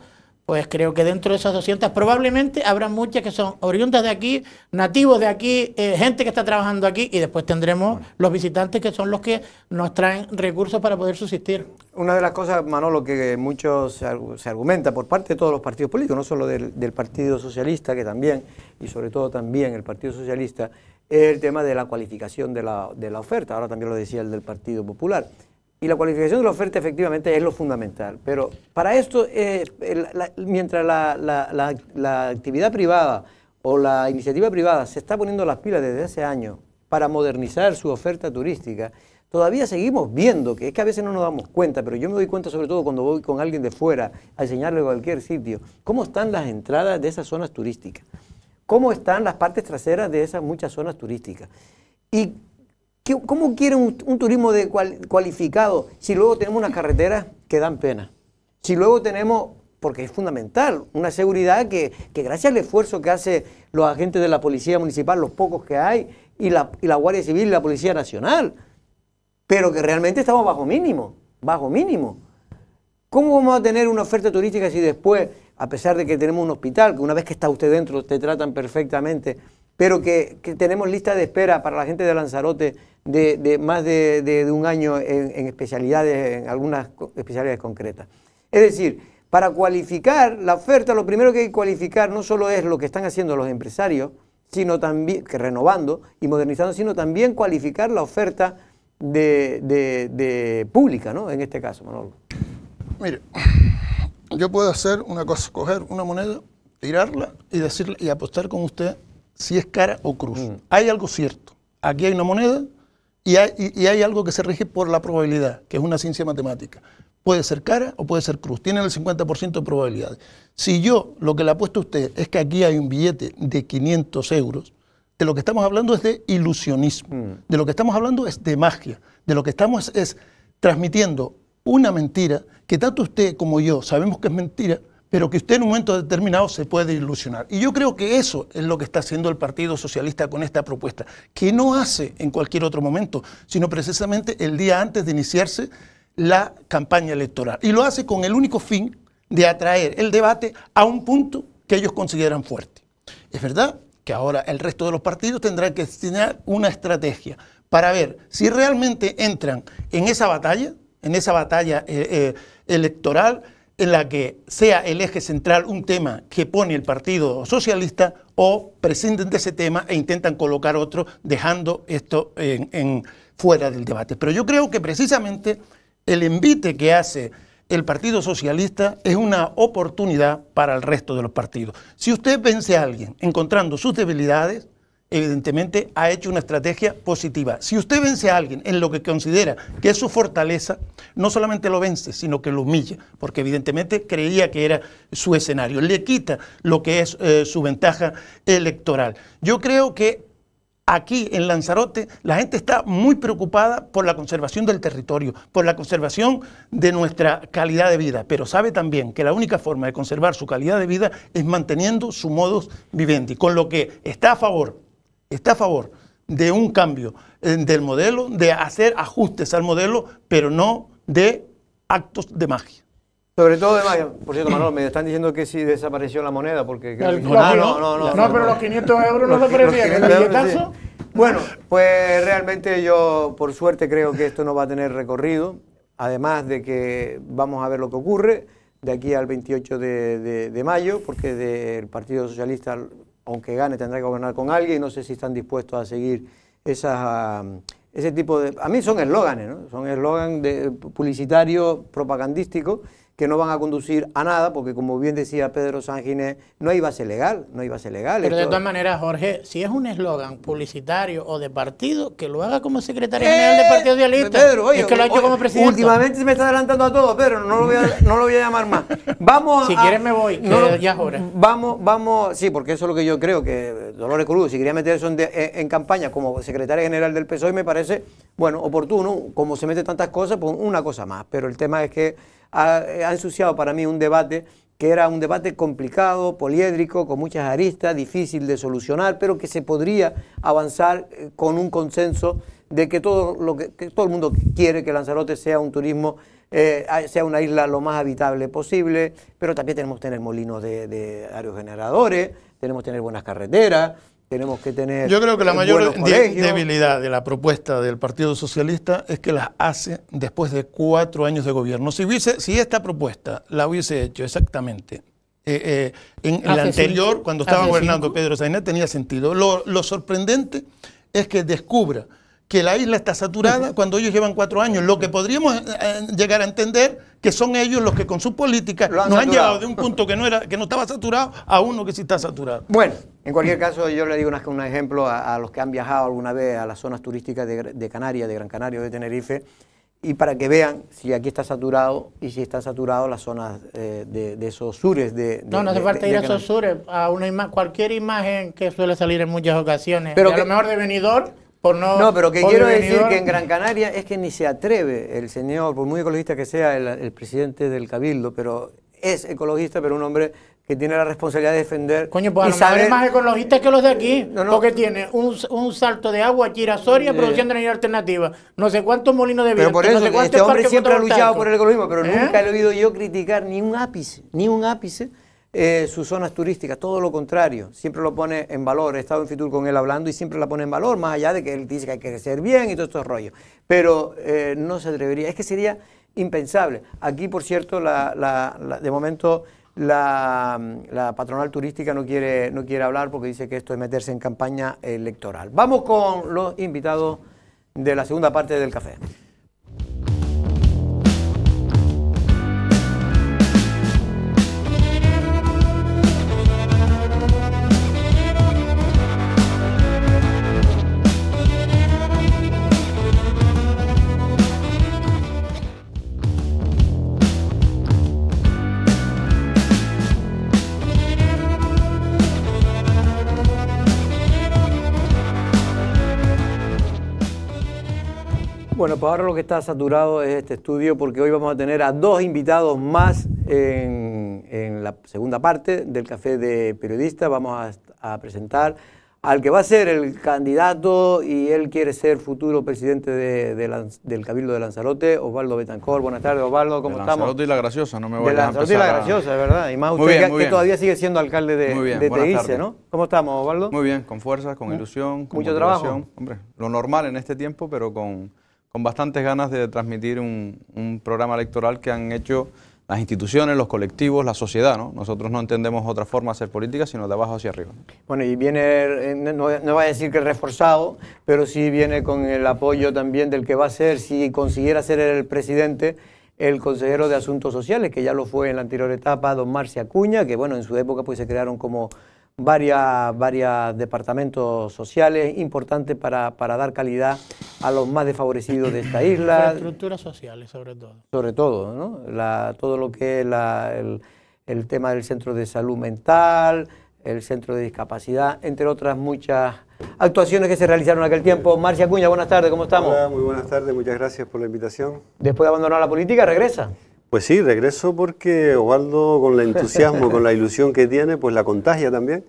pues creo que dentro de esas 200 probablemente habrá muchas que son oriundas de aquí, nativos de aquí, eh, gente que está trabajando aquí y después tendremos los visitantes que son los que nos traen recursos para poder subsistir. Una de las cosas, Manolo, que muchos se argumenta por parte de todos los partidos políticos, no solo del Partido Socialista, que también, y sobre todo también el Partido Socialista, el tema de la cualificación de la, oferta. Ahora también lo decía el del Partido Popular. Y la cualificación de la oferta efectivamente es lo fundamental. Pero para esto, eh, mientras la, actividad privada o la iniciativa privada se está poniendo las pilas desde hace años para modernizar su oferta turística, todavía seguimos viendo, que es que a veces no nos damos cuenta, pero yo me doy cuenta sobre todo cuando voy con alguien de fuera a enseñarle cualquier sitio, cómo están las entradas de esas zonas turísticas cómo están las partes traseras de esas muchas zonas turísticas. ¿Y cómo quiere un, turismo de cualificado si luego tenemos unas carreteras que dan pena? Si luego tenemos, porque es fundamental, una seguridad que, gracias al esfuerzo que hacen los agentes de la Policía Municipal, los pocos que hay, y la, y la Guardia Civil y la Policía Nacional, pero que realmente estamos bajo mínimo, bajo mínimo. ¿Cómo vamos a tener una oferta turística si después a pesar de que tenemos un hospital, que una vez que está usted dentro te tratan perfectamente, pero que, tenemos lista de espera para la gente de Lanzarote de, más de, un año en, especialidades, en algunas especialidades concretas. Es decir, para cualificar la oferta, lo primero que hay que cualificar no solo es lo que están haciendo los empresarios, sino también, que renovando y modernizando, sino también cualificar la oferta de, pública, ¿no? En este caso, Manolo yo puedo hacer una cosa, coger una moneda, tirarla y decirle y apostar con usted si es cara o cruz. Mm. Hay algo cierto. Aquí hay una moneda y hay, hay, algo que se rige por la probabilidad, que es una ciencia matemática. Puede ser cara o puede ser cruz. Tienen el 50% de probabilidad. Si yo lo que le apuesto a usted es que aquí hay un billete de 500 euros, de lo que estamos hablando es de ilusionismo. Mm. De lo que estamos hablando es de magia. De lo que estamos es transmitiendo una mentira que tanto usted como yo sabemos que es mentira, pero que usted en un momento determinado se puede ilusionar. Y yo creo que eso es lo que está haciendo el Partido Socialista con esta propuesta, que no hace en cualquier otro momento, sino precisamente el día antes de iniciarse la campaña electoral. Y lo hace con el único fin de atraer el debate a un punto que ellos consideran fuerte. Es verdad que ahora el resto de los partidos tendrán que diseñar una estrategia para ver si realmente entran en esa batalla en esa batalla eh, eh, electoral en la que sea el eje central un tema que pone el Partido Socialista o prescinden de ese tema e intentan colocar otro dejando esto fuera del debate. Pero yo creo que precisamente el envite que hace el Partido Socialista es una oportunidad para el resto de los partidos. Si usted vence a alguien encontrando sus debilidades, evidentemente ha hecho una estrategia positiva. Si usted vence a alguien en lo que considera que es su fortaleza, no solamente lo vence, sino que lo humilla, porque evidentemente creía que era su escenario, le quita lo que es eh, su ventaja electoral. Yo creo que aquí en Lanzarote la gente está muy preocupada por la conservación del territorio, por la conservación de nuestra calidad de vida, pero sabe también que la única forma de conservar su calidad de vida es manteniendo su modus vivendi, con lo que está a favor está a favor de un cambio eh, del modelo, de hacer ajustes al modelo, pero no de actos de magia. Sobre todo de magia. Por cierto, Manolo, me están diciendo que si desapareció la moneda, porque... no, pero los 500 euros no se el Bueno, pues realmente yo, por suerte, creo que esto no va a tener recorrido. Además de que vamos a ver lo que ocurre de aquí al 28 de, mayo, porque del Partido Socialista aunque gane, tendrá que gobernar con alguien. No sé si están dispuestos a seguir ah, ese tipo de... A mí son eslóganes, ¿no? Son eslóganes publicitario, propagandístico que no van a conducir a nada, porque como bien decía Pedro Sánchez, no iba a ser legal, no iba a ser legal. Pero de todas maneras, Jorge, si es un eslogan publicitario o de partido, que lo haga como secretaria eh, general del Partido Socialista. es que lo ha hecho como presidente. Últimamente se me está adelantando a todo, pero no lo voy a, llamar más. Vamos Si quieres me voy, ya es hora. Vamos, vamos, sí, porque eso es lo que yo creo, que Dolores Cruz, si quería meter eso en, campaña como secretaria general del PSOE, me parece, bueno, oportuno, como se mete tantas cosas, pues una cosa más. Pero el tema es que eh, ha, ensuciado para mí un debate que era un debate complicado, poliédrico, con muchas aristas, difícil de solucionar, pero que se podría avanzar eh, con un consenso de que todo, lo que, todo el mundo quiere que Lanzarote sea un turismo, eh, sea una isla lo más habitable posible, pero también tenemos que tener molinos de, de aerogeneradores, tenemos que tener buenas carreteras, tenemos que tener. Yo creo que la mayor debilidad de la propuesta del Partido Socialista es que las hace después de cuatro años de gobierno. Si, si esta propuesta la hubiese hecho exactamente eh, eh, en la anterior, cuando estaba gobernando Pedro Sainet, tenía sentido. Lo, sorprendente es que descubra que la isla está saturada cuando ellos llevan cuatro años. Lo que podríamos eh, llegar a entender que son ellos los que con su política nos han llevado de un punto que no, era, que no estaba saturado a uno que sí está saturado. Bueno. En cualquier caso, yo le digo un, ejemplo a, los que han viajado alguna vez a las zonas turísticas de, de Canarias, de Gran Canaria o de Tenerife, y para que vean si aquí está saturado y si está saturado las zonas eh, de, esos sures. De, no, no hace falta ir a esos sures, a una cualquier imagen que suele salir en muchas ocasiones. Pero lo mejor de venidor, por no... No, pero que quiero decir que en Gran Canaria es que ni se atreve el señor, por muy ecologista que sea el presidente del Cabildo, pero es ecologista, pero un hombre que tiene la responsabilidad de defender. Coño, pues y saber... más ecologistas que los de aquí, porque tiene un, salto de agua girasoria, Soria eh. produciendo energía alternativa, no sé cuántos molinos de viento, pero este hombre siempre ha luchado por el ecologismo, pero ¿Eh? nunca he oído yo criticar ni un ápice, ni un ápice eh, sus zonas turísticas, todo lo contrario, siempre lo pone en valor, he estado en Fitur con él hablando y siempre la pone en valor, más allá de que él dice que hay que crecer bien y todo estos rollos, pero no se atrevería, es que sería impensable. Aquí, por cierto, de momento Mm, la, patronal turística no quiere, no quiere hablar porque dice que esto es meterse en campaña electoral. Vamos con los invitados de la segunda parte del café. Bueno, pues ahora lo que está saturado es este estudio porque hoy vamos a tener a dos invitados más en, la segunda parte del Café de Periodistas. Vamos a, presentar al que va a ser el candidato y él quiere ser futuro presidente del Cabildo de Lanzarote, Osvaldo Betancor. Buenas tardes, Osvaldo, ¿cómo de estamos? Lanzarote y La Graciosa, no me voy a de a Lanzarote y La Graciosa, es verdad. Y más usted que, todavía sigue siendo alcalde de, muy Teguise, ¿no? ¿Cómo estamos, Osvaldo? Muy bien, con fuerza, con ¿Eh? ilusión, con Mucho trabajo. Hombre, lo normal en este tiempo, pero con con bastantes ganas de transmitir un, programa electoral que han hecho las instituciones, los colectivos, la sociedad. ¿no? Nosotros no entendemos otra forma de hacer política, sino de abajo hacia arriba. Bueno, y viene, eh, no, voy va a decir que reforzado, pero sí viene con el apoyo también del que va a ser, si consiguiera ser el presidente, el consejero de Asuntos Sociales, que ya lo fue en la anterior etapa, don Marcia Acuña, que bueno, en su época pues se crearon como varios varias departamentos sociales importantes para, dar calidad a los más desfavorecidos de esta isla. [clears throat] estructuras sociales, sobre todo. Sobre todo, ¿no? La, todo lo que es la, el, tema del centro de salud mental, el centro de discapacidad, entre otras muchas actuaciones que se realizaron en aquel tiempo. Marcia Cuña, buenas tardes, ¿cómo estamos? Hola, muy buenas tardes, muchas gracias por la invitación. Después de abandonar la política, regresa. Pues sí, regreso porque Osvaldo, con el entusiasmo, con la ilusión que tiene, pues la contagia también.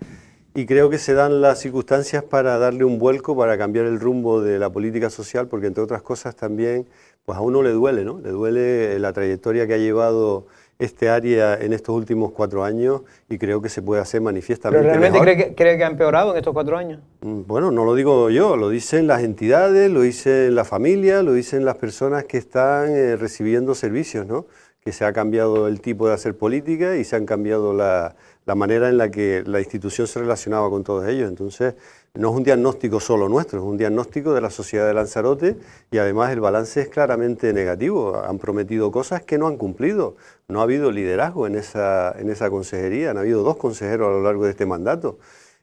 Y creo que se dan las circunstancias para darle un vuelco, para cambiar el rumbo de la política social, porque entre otras cosas también, pues a uno le duele, ¿no? Le duele la trayectoria que ha llevado este área en estos últimos cuatro años y creo que se puede hacer manifiestamente. ¿Pero realmente cree que, ha empeorado en estos cuatro años? Mm, bueno, no lo digo yo, lo dicen las entidades, lo dicen la familia, lo dicen las personas que están eh, recibiendo servicios, ¿no? que se ha cambiado el tipo de hacer política y se han cambiado la, manera en la que la institución se relacionaba con todos ellos. Entonces, no es un diagnóstico solo nuestro, es un diagnóstico de la sociedad de Lanzarote y además el balance es claramente negativo. Han prometido cosas que no han cumplido. No ha habido liderazgo en esa, en esa consejería, han habido dos consejeros a lo largo de este mandato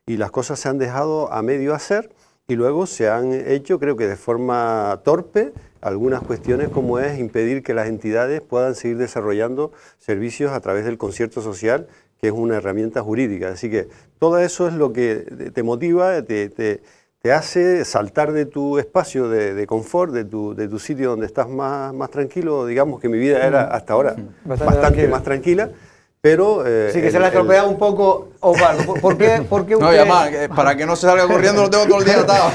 y las cosas se han dejado a medio hacer y luego se han hecho, creo que de forma torpe, algunas cuestiones como es impedir que las entidades puedan seguir desarrollando servicios a través del concierto social, que es una herramienta jurídica. Así que todo eso es lo que te motiva, te, hace saltar de tu espacio de, confort, de tu, de tu, sitio donde estás más, tranquilo. Digamos que mi vida era mm. hasta ahora mm. bastante más tranquila pero, eh, sí, que se le ha el... un poco Osvaldo. ¿Por, qué, [laughs] usted... No, además, para que no se salga corriendo, lo tengo todo el día atado.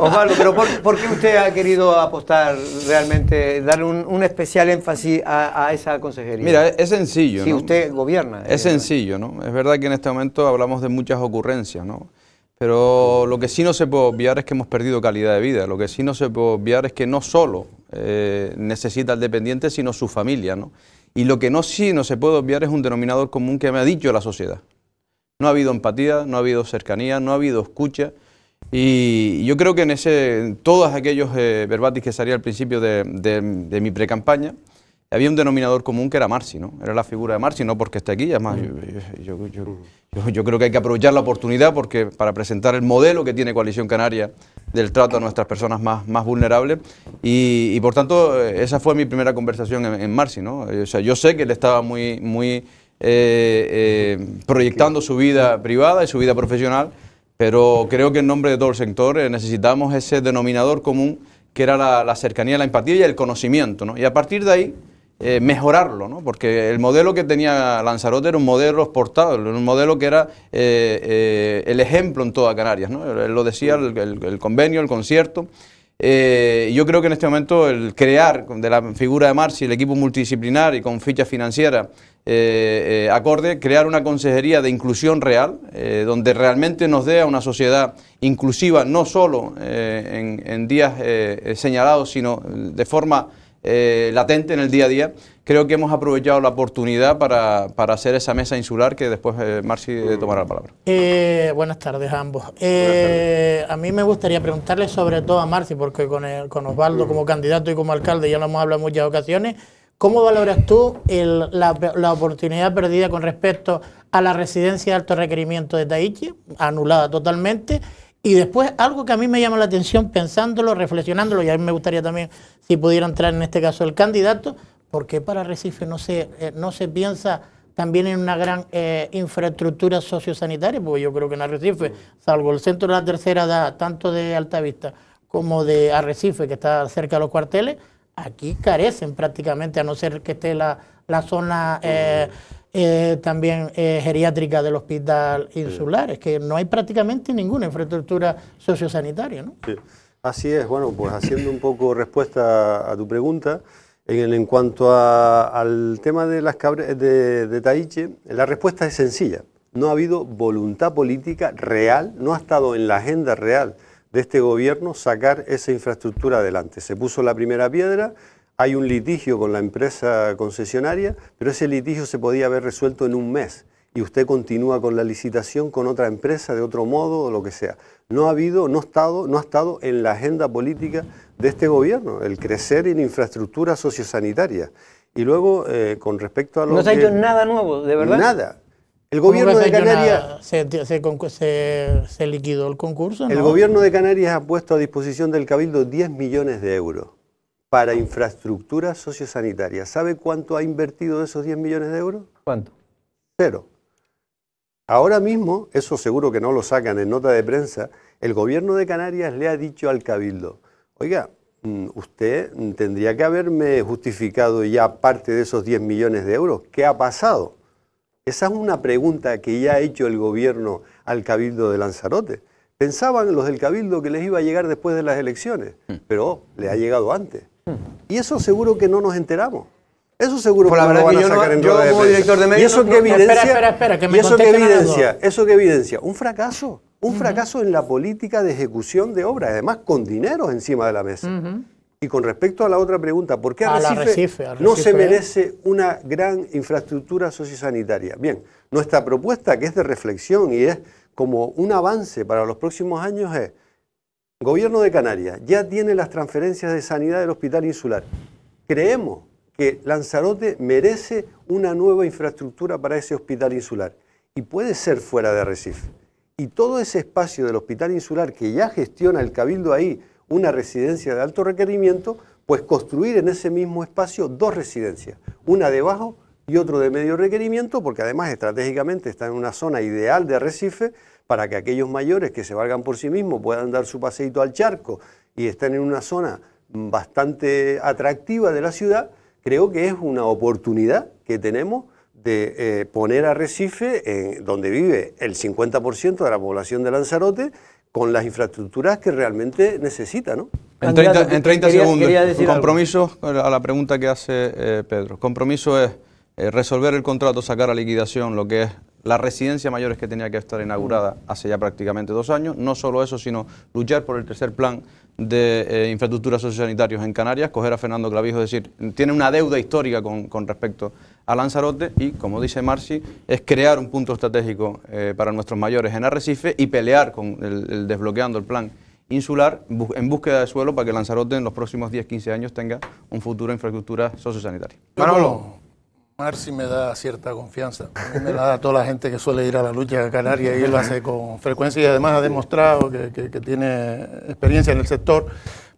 [laughs] Osvaldo, pero por, qué usted ha querido apostar realmente, dar un, especial énfasis a, esa consejería? Mira, es sencillo. Si usted gobierna. Es sencillo, ¿no? Es verdad que en este momento hablamos de muchas ocurrencias, ¿no? Pero lo que sí no se puede obviar es que hemos perdido calidad de vida. Lo que sí no se puede obviar es que no solo eh, necesita el dependiente, sino su familia, ¿no? Y lo que no sí no se puede obviar es un denominador común que me ha dicho la sociedad. No ha habido empatía, no ha habido cercanía, no ha habido escucha. Y yo creo que en, ese, todos aquellos eh, verbatis que salía al principio de, de, de mi precampaña, había un denominador común que era Marci, ¿no? Era la figura de Marci, no porque esté aquí, además mm. yo, yo, creo que hay que aprovechar la oportunidad porque para presentar el modelo que tiene Coalición Canaria del trato a nuestras personas más, más vulnerables y, por tanto eh, esa fue mi primera conversación en, en Marci, ¿no? Eh, o sea, yo sé que él estaba muy, muy eh, proyectando su vida privada y su vida profesional, pero creo que en nombre de todo el sector necesitamos ese denominador común que era la, la cercanía, la empatía y el conocimiento, ¿no? Y a partir de ahí eh, mejorarlo, porque el modelo que tenía Lanzarote era un modelo exportado, un modelo que era eh, eh, el ejemplo en toda Canarias, ¿no? Él lo decía el, convenio, el concierto. yo creo que en este momento el crear de la figura de Marci el equipo multidisciplinar y con ficha financiera acorde, crear una consejería de inclusión real, donde realmente nos dé a una sociedad inclusiva, no solo en, días señalados, sino de forma eh, latente en el día a día, creo que hemos aprovechado la oportunidad para, hacer esa mesa insular que después eh, Marci eh, tomará la palabra. buenas tardes a ambos. A mí me gustaría preguntarle sobre todo a Marci, porque con, Osvaldo como candidato y como alcalde ya lo hemos hablado en muchas ocasiones. ¿Cómo valoras tú la, la, oportunidad perdida con respecto a la residencia de alto requerimiento de Taichi, anulada totalmente, y después, algo que a mí me llama la atención, pensándolo, reflexionándolo, y a mí me gustaría también, si pudiera entrar en este caso el candidato, ¿por qué para Recife no se, eh, no se piensa también en una gran eh, infraestructura sociosanitaria? Porque yo creo que en Arrecife, salvo el centro de la tercera edad, tanto de Alta Vista como de Arrecife, que está cerca de los cuarteles, aquí carecen prácticamente, a no ser que esté la, zona... Eh, eh, también eh, geriátrica del hospital insular. Es que no hay prácticamente ninguna infraestructura sociosanitaria. ¿no? Así es, bueno, pues haciendo un poco respuesta a tu pregunta, en, en cuanto al tema de las de, de Taiche, la respuesta es sencilla. No ha habido voluntad política real, no ha estado en la agenda real de este gobierno sacar esa infraestructura adelante. Se puso la primera piedra, hay un litigio con la empresa concesionaria, pero ese litigio se podía haber resuelto en un mes y usted continúa con la licitación con otra empresa de otro modo o lo que sea. No ha habido, no ha estado, no ha estado en la agenda política de este gobierno, el crecer en infraestructura sociosanitaria. Y luego, eh, con respecto a lo No se ha hecho nada nuevo, de verdad. Nada. El gobierno de Canarias... Se, liquidó el concurso. El gobierno de Canarias ha puesto a disposición del Cabildo 10 millones de euros para infraestructura sociosanitaria. ¿Sabe cuánto ha invertido de esos 10 millones de euros? ¿Cuánto? Cero. Ahora mismo, eso seguro que no lo sacan en nota de prensa, el gobierno de Canarias le ha dicho al cabildo, oiga, mm, usted tendría que haberme justificado ya parte de esos 10 millones de euros. ¿Qué ha pasado? Esa es una pregunta que ya ha hecho el gobierno al cabildo de Lanzarote. Pensaban los del cabildo que les iba a llegar después de las elecciones, mm. pero le ha llegado antes. Y eso seguro que no nos enteramos. Eso seguro pues que no lo sacar en de ¿Y eso evidencia? Espera, espera, espera, que me ¿Y eso que evidencia? ¿Eso qué evidencia? Un fracaso. Un fracaso en la política de ejecución de obras, además con dinero encima de la mesa. Y con respecto a la otra pregunta, ¿por qué Arrecife, no se merece una gran infraestructura sociosanitaria? Bien, nuestra propuesta, que es de reflexión y es como un avance para los próximos años, es Gobierno de Canarias ya tiene las transferencias de sanidad del Hospital Insular. Creemos que Lanzarote merece una nueva infraestructura para ese hospital insular y puede ser fuera de Recife. Y todo ese espacio del hospital insular que ya gestiona el Cabildo ahí, una residencia de alto requerimiento, pues construir en ese mismo espacio dos residencias, una de bajo y otro de medio requerimiento, porque además estratégicamente está en una zona ideal de Recife, para que aquellos mayores que se valgan por sí mismos puedan dar su paseito al charco y estén en una zona bastante atractiva de la ciudad, creo que es una oportunidad que tenemos de eh, poner a Recife, donde vive el 50% de la población de Lanzarote, con las infraestructuras que realmente necesita. En 30, segundos, compromiso a la pregunta que hace eh, Pedro. Compromiso es eh, resolver el contrato, sacar a liquidación lo que es la residencia mayores que tenía que estar inaugurada hace ya prácticamente dos años. No solo eso, sino luchar por el tercer plan de eh, infraestructuras sociosanitarios en Canarias, coger a Fernando Clavijo, es decir, tiene una deuda histórica con, respecto a Lanzarote y, como dice Marci, es crear un punto estratégico eh, para nuestros mayores en Arrecife y pelear con el, desbloqueando el plan insular en búsqueda de suelo para que Lanzarote en los próximos 10-15 años tenga un futuro infraestructura sociosanitaria. Marci me da cierta confianza. me la da toda la gente que suele ir a la lucha canarias y él lo hace con frecuencia y además ha demostrado que, tiene experiencia en el sector.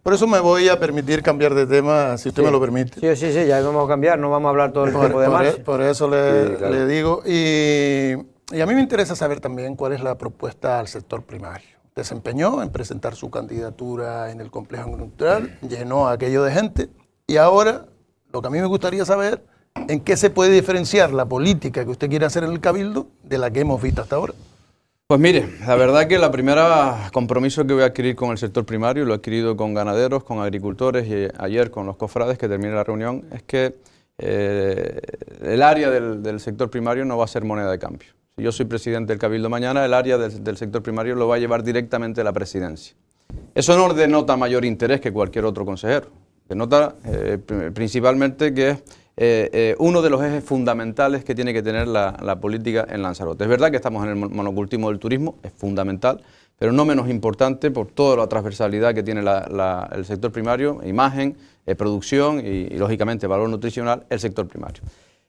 Por eso me voy a permitir cambiar de tema, si usted me lo permite. Sí, sí, sí, ya vamos a cambiar, no vamos a hablar todo el por, de e, Por, eso le, digo. Y, y a mí me interesa saber también cuál es la propuesta al sector primario desempeñó en presentar su candidatura en el complejo agricultural, llenó aquello de gente y ahora lo que a mí me gustaría saber ¿En qué se puede diferenciar la política que usted quiere hacer en el Cabildo de la que hemos visto hasta ahora? Pues mire, la verdad que el primer compromiso que voy a adquirir con el sector primario, lo he adquirido con ganaderos, con agricultores y ayer con los cofrades que terminé la reunión, es que eh, el área del, sector primario no va a ser moneda de cambio. Si yo soy presidente del Cabildo mañana, el área del, sector primario lo va a llevar directamente la presidencia. Eso no denota mayor interés que cualquier otro consejero. Denota eh, principalmente que es eh, eh, uno de los ejes fundamentales que tiene que tener la, política en Lanzarote. Es verdad que estamos en el monocultivo del turismo, es fundamental, pero no menos importante por toda la transversalidad que tiene el sector primario, imagen, eh, producción y, lógicamente valor nutricional, el sector primario.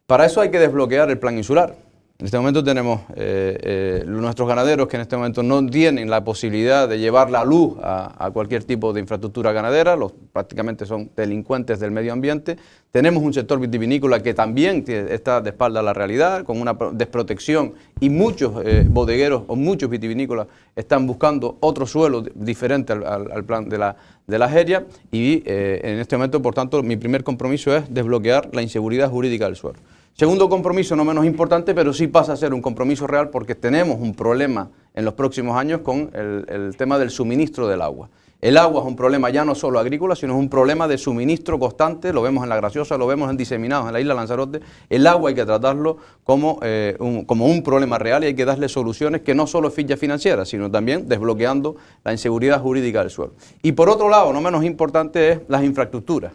Para eso hay que desbloquear el plan insular. En este momento tenemos eh, eh, nuestros ganaderos que en este momento no tienen la posibilidad de llevar la luz a, cualquier tipo de infraestructura ganadera, los, prácticamente son delincuentes del medio ambiente. Tenemos un sector vitivinícola que también está de espalda a la realidad, con una desprotección y muchos eh, bodegueros o muchos vitivinícolas están buscando otro suelo diferente al, plan de la, de la y en este momento, por tanto, mi primer compromiso es desbloquear la inseguridad jurídica del suelo. Segundo compromiso, no menos importante, pero sí pasa a ser un compromiso real porque tenemos un problema en los próximos años con el, tema del suministro del agua. El agua es un problema ya no solo agrícola, sino es un problema de suministro constante, lo vemos en La Graciosa, lo vemos en Diseminados, en la isla Lanzarote. El agua hay que tratarlo como, eh, un, como un problema real y hay que darle soluciones que no solo ficha financieras, sino también desbloqueando la inseguridad jurídica del suelo. Y por otro lado, no menos importante, es las infraestructuras.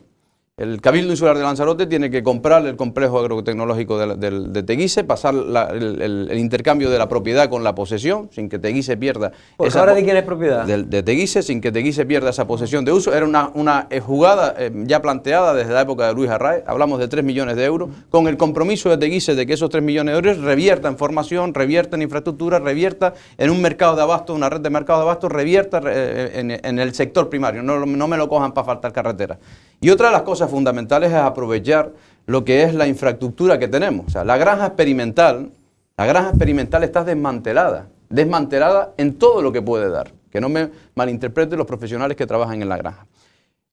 El Cabildo Insular de Lanzarote tiene que comprar el complejo agrotecnológico de, Teguise, pasar el, intercambio de la propiedad con la posesión, sin que Teguise pierda... esa, ahora de quién es propiedad? De, Teguise, sin que Teguise pierda esa posesión de uso. Era una, eh, jugada eh, ya planteada desde la época de Luis Array, hablamos de 3 millones de euros, con el compromiso de Teguise de que esos 3 millones de euros revierta en formación, revierta en infraestructura, revierta en un mercado de abasto, una red de mercado de abasto, revierta eh, en, el sector primario, no, no me lo cojan para faltar carretera. Y otra de las cosas fundamentales es aprovechar lo que es la infraestructura que tenemos. O sea, la granja experimental, la granja experimental está desmantelada, desmantelada en todo lo que puede dar. Que no me malinterpreten los profesionales que trabajan en la granja.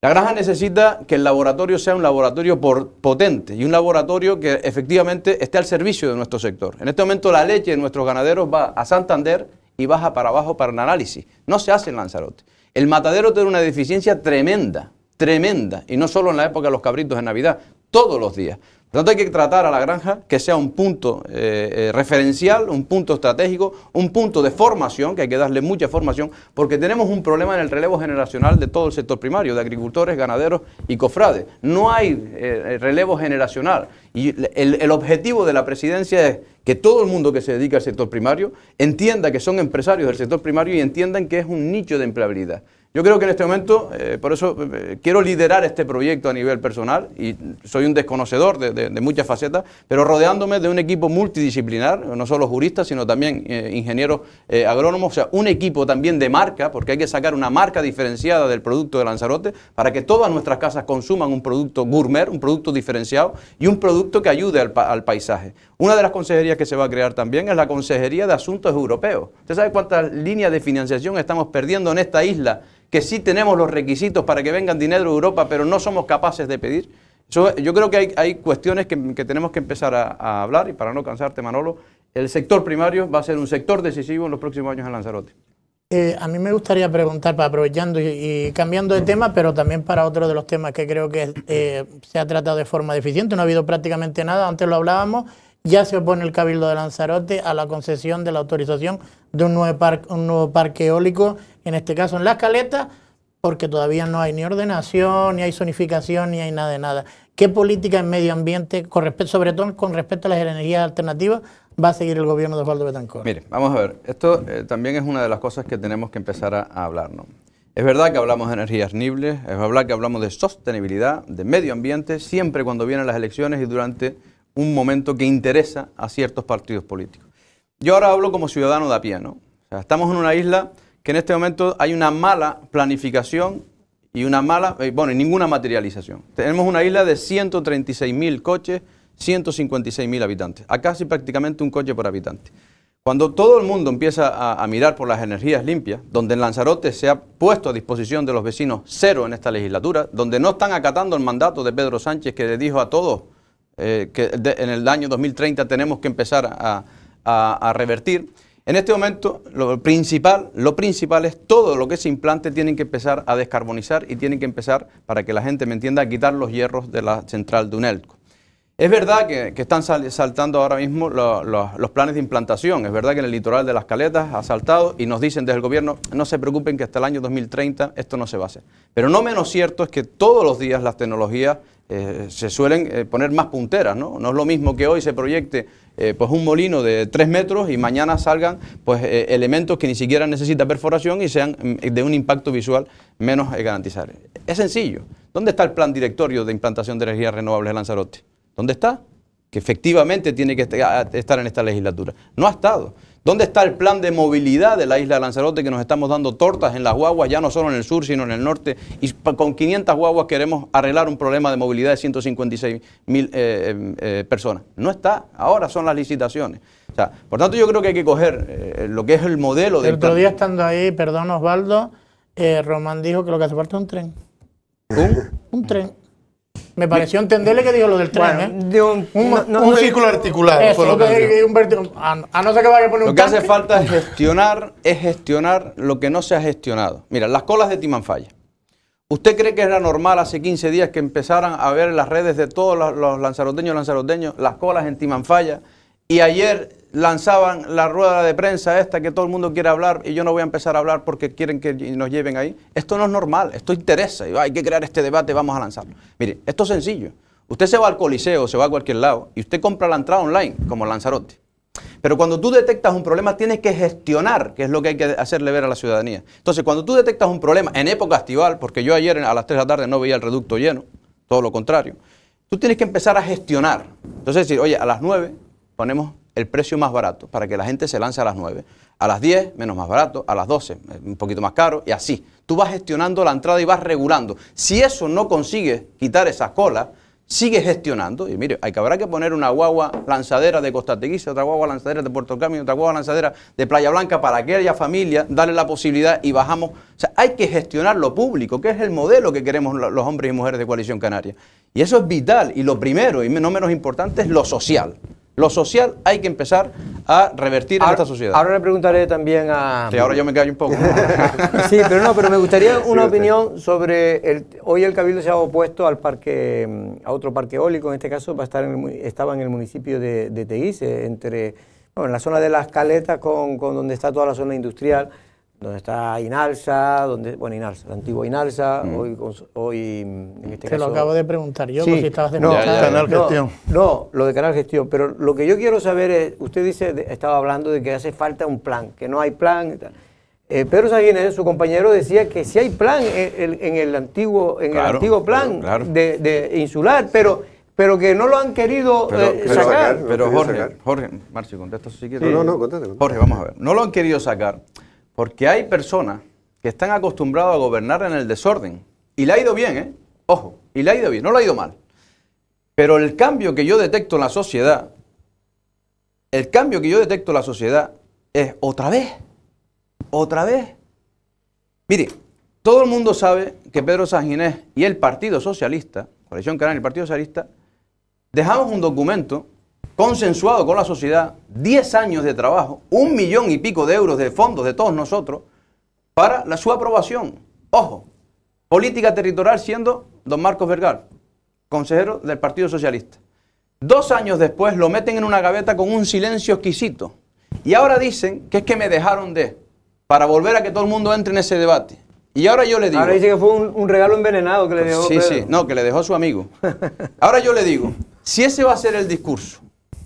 La granja necesita que el laboratorio sea un laboratorio potente y un laboratorio que efectivamente esté al servicio de nuestro sector. En este momento la leche de nuestros ganaderos va a Santander y baja para abajo para un análisis. No se hace en Lanzarote. El matadero tiene una deficiencia tremenda tremenda, y no solo en la época de los cabritos de Navidad, todos los días. Por tanto, hay que tratar a la granja que sea un punto eh, eh, referencial, un punto estratégico, un punto de formación, que hay que darle mucha formación, porque tenemos un problema en el relevo generacional de todo el sector primario, de agricultores, ganaderos y cofrades. No hay eh, relevo generacional. Y el, el objetivo de la presidencia es que todo el mundo que se dedica al sector primario entienda que son empresarios del sector primario y entiendan que es un nicho de empleabilidad. Yo creo que en este momento, eh, por eso eh, quiero liderar este proyecto a nivel personal y soy un desconocedor de, muchas facetas, pero rodeándome de un equipo multidisciplinar, no solo juristas, sino también eh, ingenieros agrónomos, o sea, un equipo también de marca, porque hay que sacar una marca diferenciada del producto de Lanzarote para que todas nuestras casas consuman un producto gourmet, un producto diferenciado y un producto que ayude al, al paisaje. Una de las consejerías que se va a crear también es la Consejería de Asuntos Europeos. ¿Usted sabe cuántas líneas de financiación estamos perdiendo en esta isla? que sí tenemos los requisitos para que vengan dinero de Europa, pero no somos capaces de pedir. yo creo que hay, hay cuestiones que, que, tenemos que empezar a, hablar y para no cansarte, Manolo, el sector primario va a ser un sector decisivo en los próximos años en Lanzarote. Eh, a mí me gustaría preguntar, aprovechando y, cambiando de tema, pero también para otro de los temas que creo que eh, se ha tratado de forma deficiente, no ha habido prácticamente nada, antes lo hablábamos, ya se opone el Cabildo de Lanzarote a la concesión de la autorización de un nuevo, parque, un nuevo parque eólico, en este caso en Las Caletas, porque todavía no hay ni ordenación, ni hay zonificación, ni hay nada de nada. ¿Qué política en medio ambiente, sobre todo con respecto a las energías alternativas, va a seguir el gobierno de Osvaldo Betancourt? Mire, vamos a ver, esto eh, también es una de las cosas que tenemos que empezar a, hablarnos. hablar, Es verdad que hablamos de energías nibles, es verdad que hablamos de sostenibilidad, de medio ambiente, siempre cuando vienen las elecciones y durante un momento que interesa a ciertos partidos políticos. Yo ahora hablo como ciudadano de a pie, ¿no? O sea, estamos en una isla que en este momento hay una mala planificación y una mala, eh, bueno, y ninguna materialización. Tenemos una isla de 136.000 coches, 156.000 habitantes, a casi prácticamente un coche por habitante. Cuando todo el mundo empieza a, a, mirar por las energías limpias, donde en Lanzarote se ha puesto a disposición de los vecinos cero en esta legislatura, donde no están acatando el mandato de Pedro Sánchez que le dijo a todos eh, que en el año 2030 tenemos que empezar a, revertir. En este momento, lo principal, lo principal es todo lo que se implante tienen que empezar a descarbonizar y tienen que empezar, para que la gente me entienda, a quitar los hierros de la central de UNELCO. Es verdad que, están saltando ahora mismo los planes de implantación. Es verdad que en el litoral de las Caletas ha saltado y nos dicen desde el gobierno, no se preocupen que hasta el año 2030 esto no se va a hacer. Pero no menos cierto es que todos los días las tecnologías eh, se suelen eh, poner más punteras, ¿no? es lo mismo que hoy se proyecte eh, pues un molino de 3 metros y mañana salgan pues elementos que ni siquiera necesitan perforación y sean mm, de un impacto visual menos garantizable. Es sencillo. ¿Dónde está el plan directorio de implantación de energías renovables de Lanzarote? ¿Dónde está? Que efectivamente tiene que estar en esta legislatura. No ha estado. ¿Dónde está el plan de movilidad de la isla de Lanzarote que nos estamos dando tortas en las guaguas, ya no solo en el sur, sino en el norte? Y con 500 guaguas queremos arreglar un problema de movilidad de 156 mil eh, eh, eh, personas. No está, ahora son las licitaciones. por tanto, yo creo que hay que coger lo que es el modelo de. El otro día estando ahí, perdón Osvaldo, Román dijo que lo que hace falta es un tren. ¿Un? Un tren. Me pareció entenderle que dijo lo del tren, un, círculo a, no ser que vaya a poner Lo que hace falta es [laughs] gestionar, es gestionar lo que no se ha gestionado. Mira, las colas de Timanfaya. ¿Usted cree que era normal hace 15 días que empezaran a ver en las redes de todos los, los lanzaroteños lanzaroteños las colas en Timanfaya? Y ayer lanzaban la rueda de prensa esta que todo el mundo quiere hablar y yo no voy a empezar a hablar porque quieren que nos lleven ahí. Esto no es normal, esto interesa. Y hay que crear este debate, vamos a lanzarlo. Mire, esto es sencillo. Usted se va al coliseo, se va a cualquier lado y usted compra la entrada online, como Lanzarote. Pero cuando tú detectas un problema tienes que gestionar, que es lo que hay que hacerle ver a la ciudadanía. Entonces, cuando tú detectas un problema en época estival, porque yo ayer a las 3 de la tarde no veía el reducto lleno, todo lo contrario, tú tienes que empezar a gestionar. Entonces, decir, oye, a las 9 ponemos el precio más barato para que la gente se lance a las 9, a las 10 menos más barato, a las 12 eh, un poquito más caro y así. Tú vas gestionando la entrada y vas regulando. Si eso no consigues quitar esas colas, sigue gestionando. Y mire, hay que, habrá que poner una guagua lanzadera de Costa Teguisa, otra guagua lanzadera de Puerto Camino, otra guagua lanzadera de Playa Blanca para que haya familia, darle la posibilidad y bajamos. O sea, hay que gestionar lo público, que es el modelo que queremos los hombres y mujeres de Coalición Canaria. Y eso es vital. Y lo primero, y no menos importante, es lo social. Lo social hay que empezar a revertir en esta sociedad. Ahora le preguntaré también a... Sí, ahora yo me callo un poco. [laughs] sí, pero no, pero me gustaría una opinión sobre... El, hoy el Cabildo se ha opuesto al parque, mm, a otro parque eólico, en este caso va a estar estaba en el municipio de, de entre, bueno, en la zona de las Caletas con, con donde está toda la zona industrial donde está Inalsa, donde, bueno, Inalsa, el antiguo Inalsa, mm. hoy, hoy en este Te lo acabo de preguntar yo, si estabas de no, Canal Gestión. No, lo de Canal Gestión, pero lo que yo quiero saber es, usted dice, estaba hablando de que hace falta un plan, que no hay plan. Eh, Pedro Sabines, su compañero, decía que sí hay plan en, el antiguo, en el antiguo plan De, insular, pero pero que no lo han querido eh, sacar. Pero Jorge, Jorge, Marcio, contesta si quieres. No, no, contesta. Jorge, vamos a ver. No lo han querido sacar porque hay personas que están acostumbradas a gobernar en el desorden. Y le ha ido bien, ¿eh? Ojo, y le ha ido bien, no le ha ido mal. Pero el cambio que yo detecto en la sociedad, el cambio que yo detecto en la sociedad es otra vez, otra vez. Mire, todo el mundo sabe que Pedro Sánchez y el Partido Socialista, Coalición que y el Partido Socialista, dejamos un documento consensuado con la sociedad, 10 años de trabajo, un millón y pico de euros de fondos de todos nosotros para la, su aprobación. Ojo, política territorial siendo don Marcos Vergara, consejero del Partido Socialista. Dos años después lo meten en una gaveta con un silencio exquisito. Y ahora dicen que es que me dejaron de, para volver a que todo el mundo entre en ese debate. Y ahora yo le digo... Ahora dice que fue un, regalo envenenado que le dejó. Sí, sí, no, que le dejó su amigo. Ahora yo le digo, si ese va a ser el discurso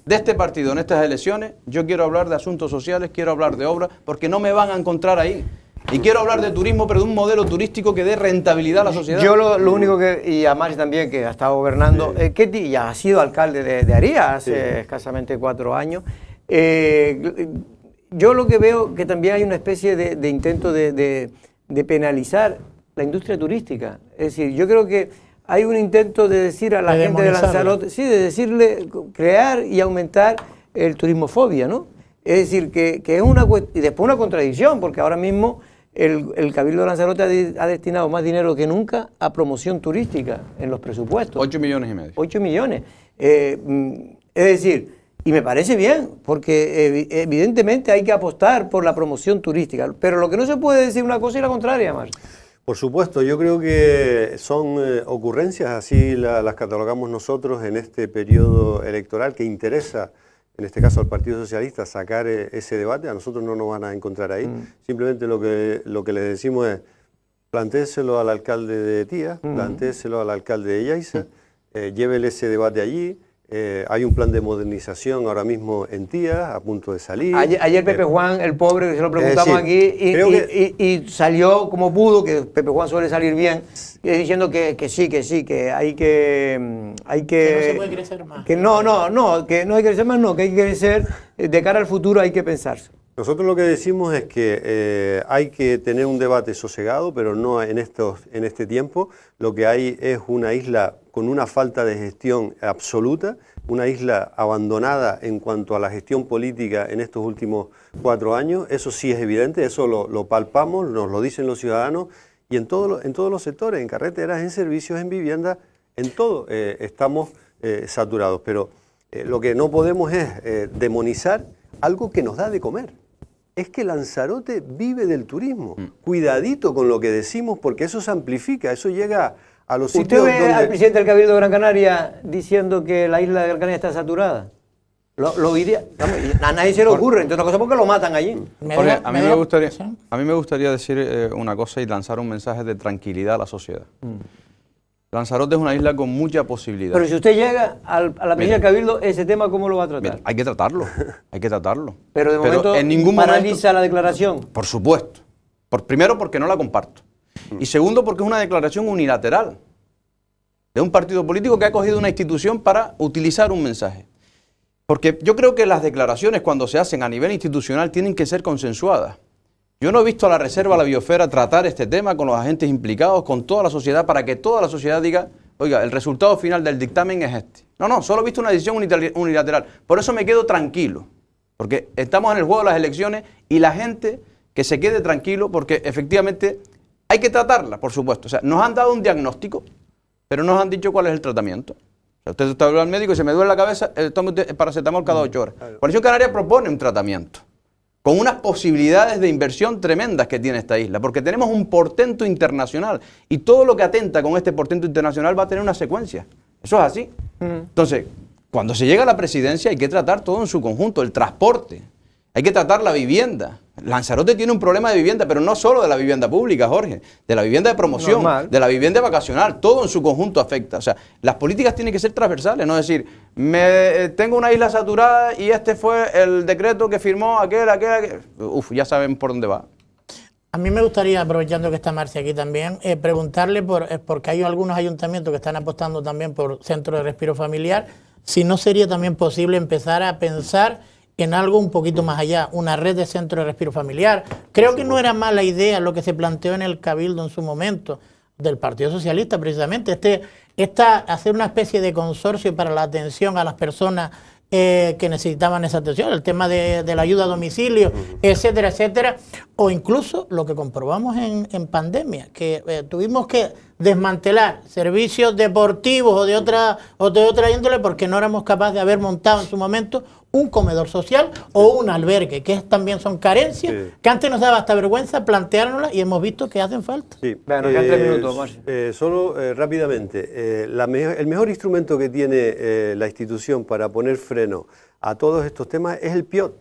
de este partido en estas elecciones, yo quiero hablar de asuntos sociales, quiero hablar de obras, porque no me van a encontrar ahí. Y quiero hablar de turismo, pero de un modelo turístico que dé rentabilidad a la sociedad. Yo lo, único que, y a Mari también, que ha estado gobernando, sí. Eh, ya ha sido alcalde de, Aria Aría hace escasamente cuatro años. Eh, yo lo que veo que también hay una especie de, intento de, de, penalizar la industria turística. Es decir, yo creo que hay un intento de decir a la gente de Lanzarote, sí, de decirle crear y aumentar el turismofobia, ¿no? Es decir, que, que es una y después una contradicción, porque ahora mismo el, el Cabildo de Lanzarote ha, destinado más dinero que nunca a promoción turística en los presupuestos. Ocho millones y medio. Ocho millones. Eh, mm, es decir, y me parece bien, porque evidentemente hay que apostar por la promoción turística. Pero lo que no se puede decir una cosa y la contraria, Mar. Por supuesto, yo creo que son eh, ocurrencias, así las catalogamos nosotros en este periodo electoral que interesa, en este caso al Partido Socialista, sacar eh, ese debate. A nosotros no nos van a encontrar ahí. Mm. Simplemente lo que, lo que les decimos es, plantéselo al alcalde de Tía, mm. plantéselo al alcalde de Yaiza, mm. eh, llévele ese debate allí, eh, hay un plan de modernización ahora mismo en TIA, a punto de salir. Ayer, Pepe eh, Juan, el pobre, que se lo preguntamos eh, aquí, y, salió como pudo, que Pepe Juan suele salir bien, diciendo que, sí, que sí, que hay que... Mm, hay que, que no se puede crecer más. Que no, no, no, que no hay que crecer más, no, que hay que crecer, de cara al futuro hay que pensarse. Nosotros lo que decimos es que hay que tener un debate sosegado, pero no en, estos, en este tiempo. Lo que hay es una isla con una falta de gestión absoluta, una isla abandonada en cuanto a la gestión política en estos últimos cuatro años. Eso sí es evidente, eso lo, palpamos, nos lo dicen los ciudadanos y en, todos los sectores, en carreteras, en servicios, en vivienda, en todo eh, estamos eh, saturados. Pero eh, lo que no podemos es demonizar algo que nos da de comer. Es que Lanzarote vive del turismo. Mm. Cuidadito con lo que decimos porque eso se amplifica, eso llega... ¿Usted ve al presidente del Cabildo de Gran Canaria diciendo que la isla de Gran Canaria está saturada? Lo, lo a nadie se le ocurre, entonces una cosa porque lo matan allí. a, mí me gustaría, a mí me gustaría decir eh, una cosa y lanzar un mensaje de tranquilidad a la sociedad. Mm. Lanzarote es una isla con mucha posibilidad. Pero si usted llega al, a la presidencia del Cabildo, ¿ese tema cómo lo va a tratar? hay que tratarlo, [laughs] hay que tratarlo. Pero de momento paraliza la declaración. Por supuesto. Por, primero porque no la comparto. Y segundo, porque es una declaración unilateral de un partido político que ha cogido una institución para utilizar un mensaje. Porque yo creo que las declaraciones cuando se hacen a nivel institucional tienen que ser consensuadas. Yo no he visto a la Reserva a la Biosfera tratar este tema con los agentes implicados, con toda la sociedad, para que toda la sociedad diga, oiga, el resultado final del dictamen es este. No, no, solo he visto una decisión unilateral. Por eso me quedo tranquilo, porque estamos en el juego de las elecciones y la gente que se quede tranquilo, porque efectivamente hay que tratarla, por supuesto. O sea, nos han dado un diagnóstico, pero no nos han dicho cuál es el tratamiento. O sea, usted está al médico y se me duele la cabeza, eh, el paracetamol cada ocho horas. La Coalición Canaria propone un tratamiento con unas posibilidades de inversión tremendas que tiene esta isla, porque tenemos un portento internacional y todo lo que atenta con este portento internacional va a tener una secuencia. Eso es así. Mm. Entonces, cuando se llega a la presidencia hay que tratar todo en su conjunto, el transporte, hay que tratar la vivienda, Lanzarote tiene un problema de vivienda, pero no solo de la vivienda pública, Jorge, de la vivienda de promoción, de la vivienda vacacional, todo en su conjunto afecta. O sea, las políticas tienen que ser transversales, no decir, me, eh, tengo una isla saturada y este fue el decreto que firmó aquel, aquel, aquel. Uf, ya saben por dónde va. A mí me gustaría, aprovechando que está Marcia aquí también, eh, preguntarle, por, porque hay algunos ayuntamientos que están apostando también por centro de respiro familiar, si no sería también posible empezar a pensar en algo un poquito más allá, una red de centro de respiro familiar. Creo que no era mala idea lo que se planteó en el Cabildo en su momento, del Partido Socialista precisamente, este, esta, hacer una especie de consorcio para la atención a las personas eh, que necesitaban esa atención, el tema de, la ayuda a domicilio, etcétera, etcétera, o incluso lo que comprobamos en, pandemia, que eh, tuvimos que desmantelar servicios deportivos o de otra o de otra índole porque no éramos capaces de haber montado en su momento un comedor social o un albergue, que también son carencias que antes nos daba hasta vergüenza planteárnoslas y hemos visto que hacen falta. Sí, tres eh, minutos, eh, solo eh, rápidamente, el mejor instrumento que tiene la institución para poner freno a todos estos temas es el PIOT.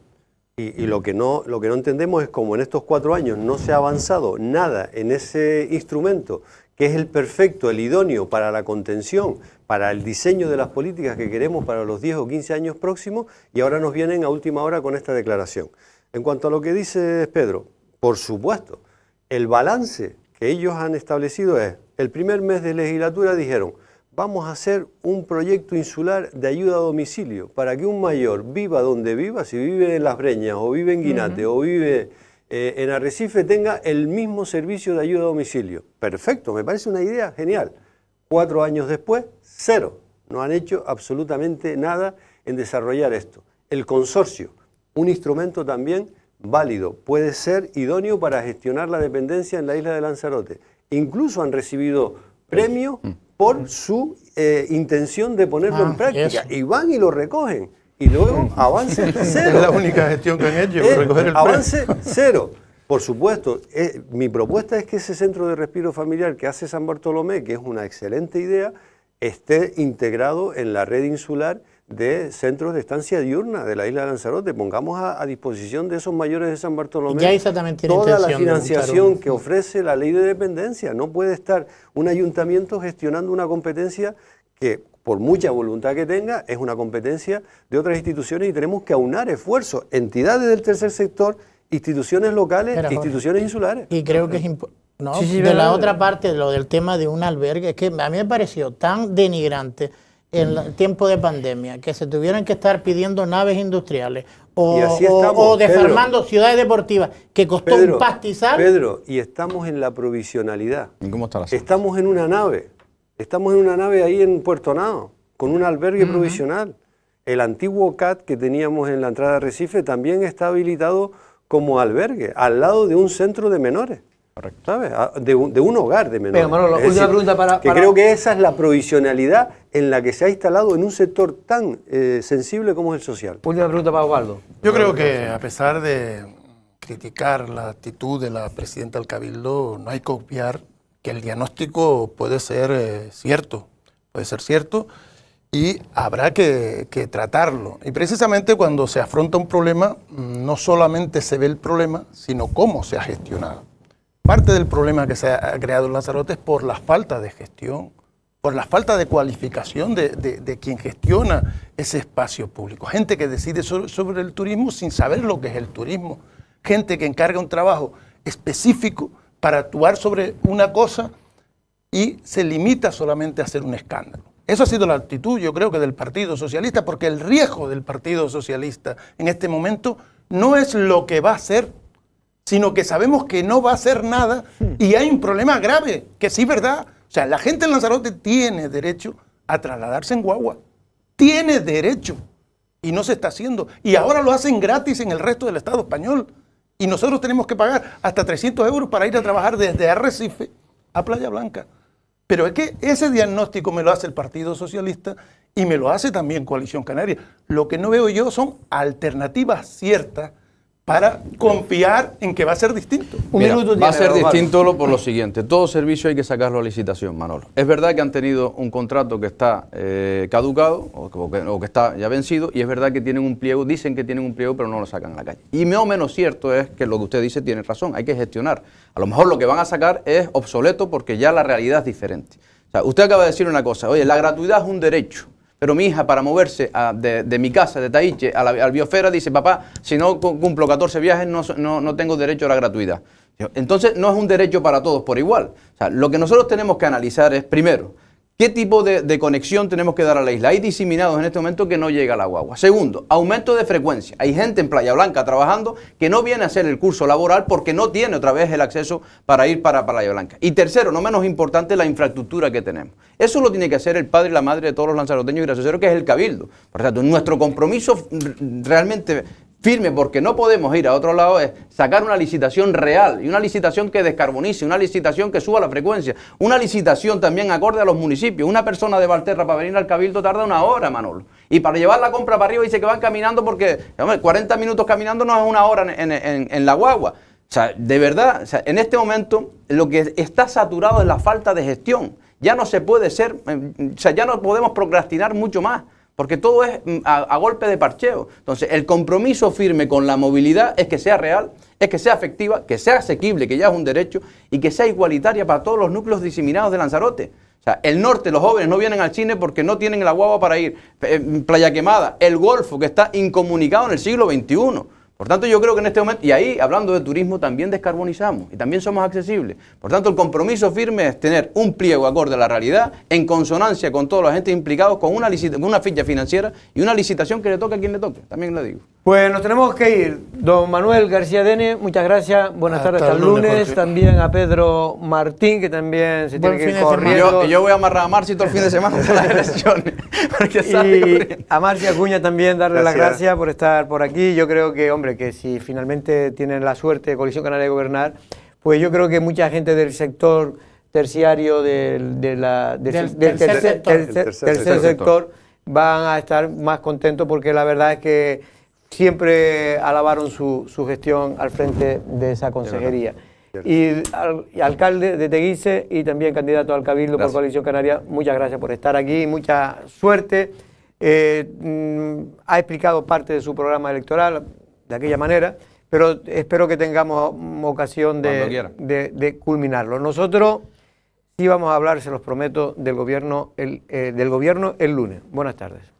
Y, lo, que no, lo que no entendemos es cómo en estos cuatro años no se ha avanzado nada en ese instrumento que es el perfecto, el idóneo para la contención, para el diseño de las políticas que queremos para los 10 o 15 años próximos, y ahora nos vienen a última hora con esta declaración. En cuanto a lo que dice Pedro, por supuesto, el balance que ellos han establecido es, el primer mes de legislatura dijeron, vamos a hacer un proyecto insular de ayuda a domicilio para que un mayor viva donde viva, si vive en Las Breñas o vive en Guinate o vive eh, en Arrecife tenga el mismo servicio de ayuda a domicilio. Perfecto, me parece una idea genial. Cuatro años después, cero. No han hecho absolutamente nada en desarrollar esto. El consorcio, un instrumento también válido, puede ser idóneo para gestionar la dependencia en la isla de Lanzarote. Incluso han recibido premio por su eh, intención de ponerlo en ah, práctica y van y lo recogen y luego avance [laughs] cero. Es la única gestión que han hecho, recoger el Avance cero. Por supuesto, eh, mi propuesta es que ese centro de respiro familiar que hace San Bartolomé, que es una excelente idea, esté integrado en la red insular de centros de estancia diurna de la isla de Lanzarote. Pongamos a, disposición de esos mayores de San Bartolomé ya toda la financiación que ofrece la ley de dependencia. No puede estar un ayuntamiento gestionando una competencia que por mucha voluntad que tenga, es una competencia de otras instituciones y tenemos que aunar esfuerzos, entidades del tercer sector, instituciones locales, instituciones insulares. Y creo que es importante. de la otra parte, lo del tema de un albergue, es que a mí me pareció tan denigrante en el mm. tiempo de pandemia, que se tuvieran que estar pidiendo naves industriales o, desarmando ciudades deportivas, que costó un pastizal. Pedro, y estamos en la provisionalidad. cómo está la Estamos en una nave. Estamos en una nave ahí en Puerto Nado, con un albergue provisional. El antiguo CAT que teníamos en la entrada de Recife también está habilitado como albergue, al lado de un centro de menores. Correcto. ¿Sabes? Ah, de un, hogar de menores. Pero, Manolo, última pregunta para, Que creo que esa es la provisionalidad en la que se ha instalado en un sector tan eh, sensible como es el social. Última pregunta para Osvaldo. Yo creo que a pesar de criticar la actitud de la presidenta del Cabildo, no hay que obviar que el diagnóstico puede ser eh, cierto, puede ser cierto y habrá que, tratarlo. Y precisamente cuando se afronta un problema, no solamente se ve el problema, sino cómo se ha gestionado. Parte del problema que se ha creado en Lanzarote es por la falta de gestión, por la falta de cualificación de, quien gestiona ese espacio público. Gente que decide sobre el turismo sin saber lo que es el turismo. Gente que encarga un trabajo específico para actuar sobre una cosa y se limita solamente a hacer un escándalo. Eso ha sido la actitud, yo creo que, del Partido Socialista, porque el riesgo del Partido Socialista en este momento no es lo que va a hacer, sino que sabemos que no va a hacer nada y hay un problema grave, que sí, ¿verdad? O sea, la gente en Lanzarote tiene derecho a trasladarse en guagua. Tiene derecho. Y no se está haciendo. Y ahora lo hacen gratis en el resto del Estado español. Y nosotros tenemos que pagar hasta 300 euros para ir a trabajar desde Arrecife a Playa Blanca. Pero es que ese diagnóstico me lo hace el Partido Socialista y me lo hace también Coalición Canaria. Lo que no veo yo son alternativas ciertas para confiar en que va a ser distinto. va a ser distinto por lo siguiente. Todo servicio hay que sacarlo a licitación, Manolo. Es verdad que han tenido un contrato que está eh, caducado o que, está ya vencido y es verdad que tienen un pliego, dicen que tienen un pliego pero no lo sacan a la calle. Y más o menos cierto es que lo que usted dice tiene razón, hay que gestionar. A lo mejor lo que van a sacar es obsoleto porque ya la realidad es diferente. O sea, usted acaba de decir una cosa, oye, la gratuidad es un derecho. Pero mi hija, para moverse ah, de, mi casa, de Taiche, a la, al biosfera, dice, papá, si no cumplo 14 viajes, no, no, no tengo derecho a la gratuidad. Entonces, no es un derecho para todos por igual. O sea, lo que nosotros tenemos que analizar es, primero, ¿Qué tipo de, conexión tenemos que dar a la isla? Hay diseminados en este momento que no llega la guagua. Segundo, aumento de frecuencia. Hay gente en Playa Blanca trabajando que no viene a hacer el curso laboral porque no tiene otra vez el acceso para ir para Playa Blanca. Y tercero, no menos importante, la infraestructura que tenemos. Eso lo tiene que hacer el padre y la madre de todos los lanzaroteños y gracioseros, que es el cabildo. Por lo tanto, nuestro compromiso realmente firme, porque no podemos ir a otro lado, es sacar una licitación real y una licitación que descarbonice, una licitación que suba la frecuencia, una licitación también acorde a los municipios. Una persona de Valterra para venir al Cabildo tarda una hora, Manolo. Y para llevar la compra para arriba dice que van caminando porque hombre, 40 minutos caminando no es una hora en, la guagua. O sea, de verdad, en este momento lo que está saturado es la falta de gestión. Ya no se puede ser, eh, o sea, ya no podemos procrastinar mucho más. Porque todo es mm, a, golpe de parcheo. Entonces, el compromiso firme con la movilidad es que sea real, es que sea efectiva, que sea asequible, que ya es un derecho, y que sea igualitaria para todos los núcleos diseminados de Lanzarote. O sea, el norte, los jóvenes no vienen al cine porque no tienen la guagua para ir. Eh, Playa Quemada, el Golfo, que está incomunicado en el siglo XXI. Por tanto, yo creo que en este momento, y ahí hablando de turismo, también descarbonizamos y también somos accesibles. Por tanto, el compromiso firme es tener un pliego acorde a la realidad, en consonancia con todos los agentes implicados, con una, una ficha financiera y una licitación que le toque a quien le toque. También le digo. Pues nos tenemos que ir. Don Manuel García Dene, muchas gracias. Buenas tardes, hasta el lunes. también a Pedro Martín, que también se tiene que ir corriendo. Yo, voy a amarrar a Marci todo el fin de semana las elecciones. [laughs] y a Marcia Acuña también darle las gracias por estar por aquí. Yo creo que, hombre, que si finalmente tienen la suerte de Coalición Canaria de gobernar, pues yo creo que mucha gente del sector terciario del, tercer, sector, van a estar más contentos porque la verdad es que siempre alabaron su, gestión al frente de esa consejería. Y, alcalde de Teguise y también candidato al Cabildo por Coalición Canaria, muchas gracias por estar aquí mucha suerte. Eh, mm, ha explicado parte de su programa electoral, de aquella manera, pero espero que tengamos ocasión de, culminarlo. Nosotros sí vamos a hablar, se los prometo, del gobierno el, eh, del gobierno el lunes. Buenas tardes.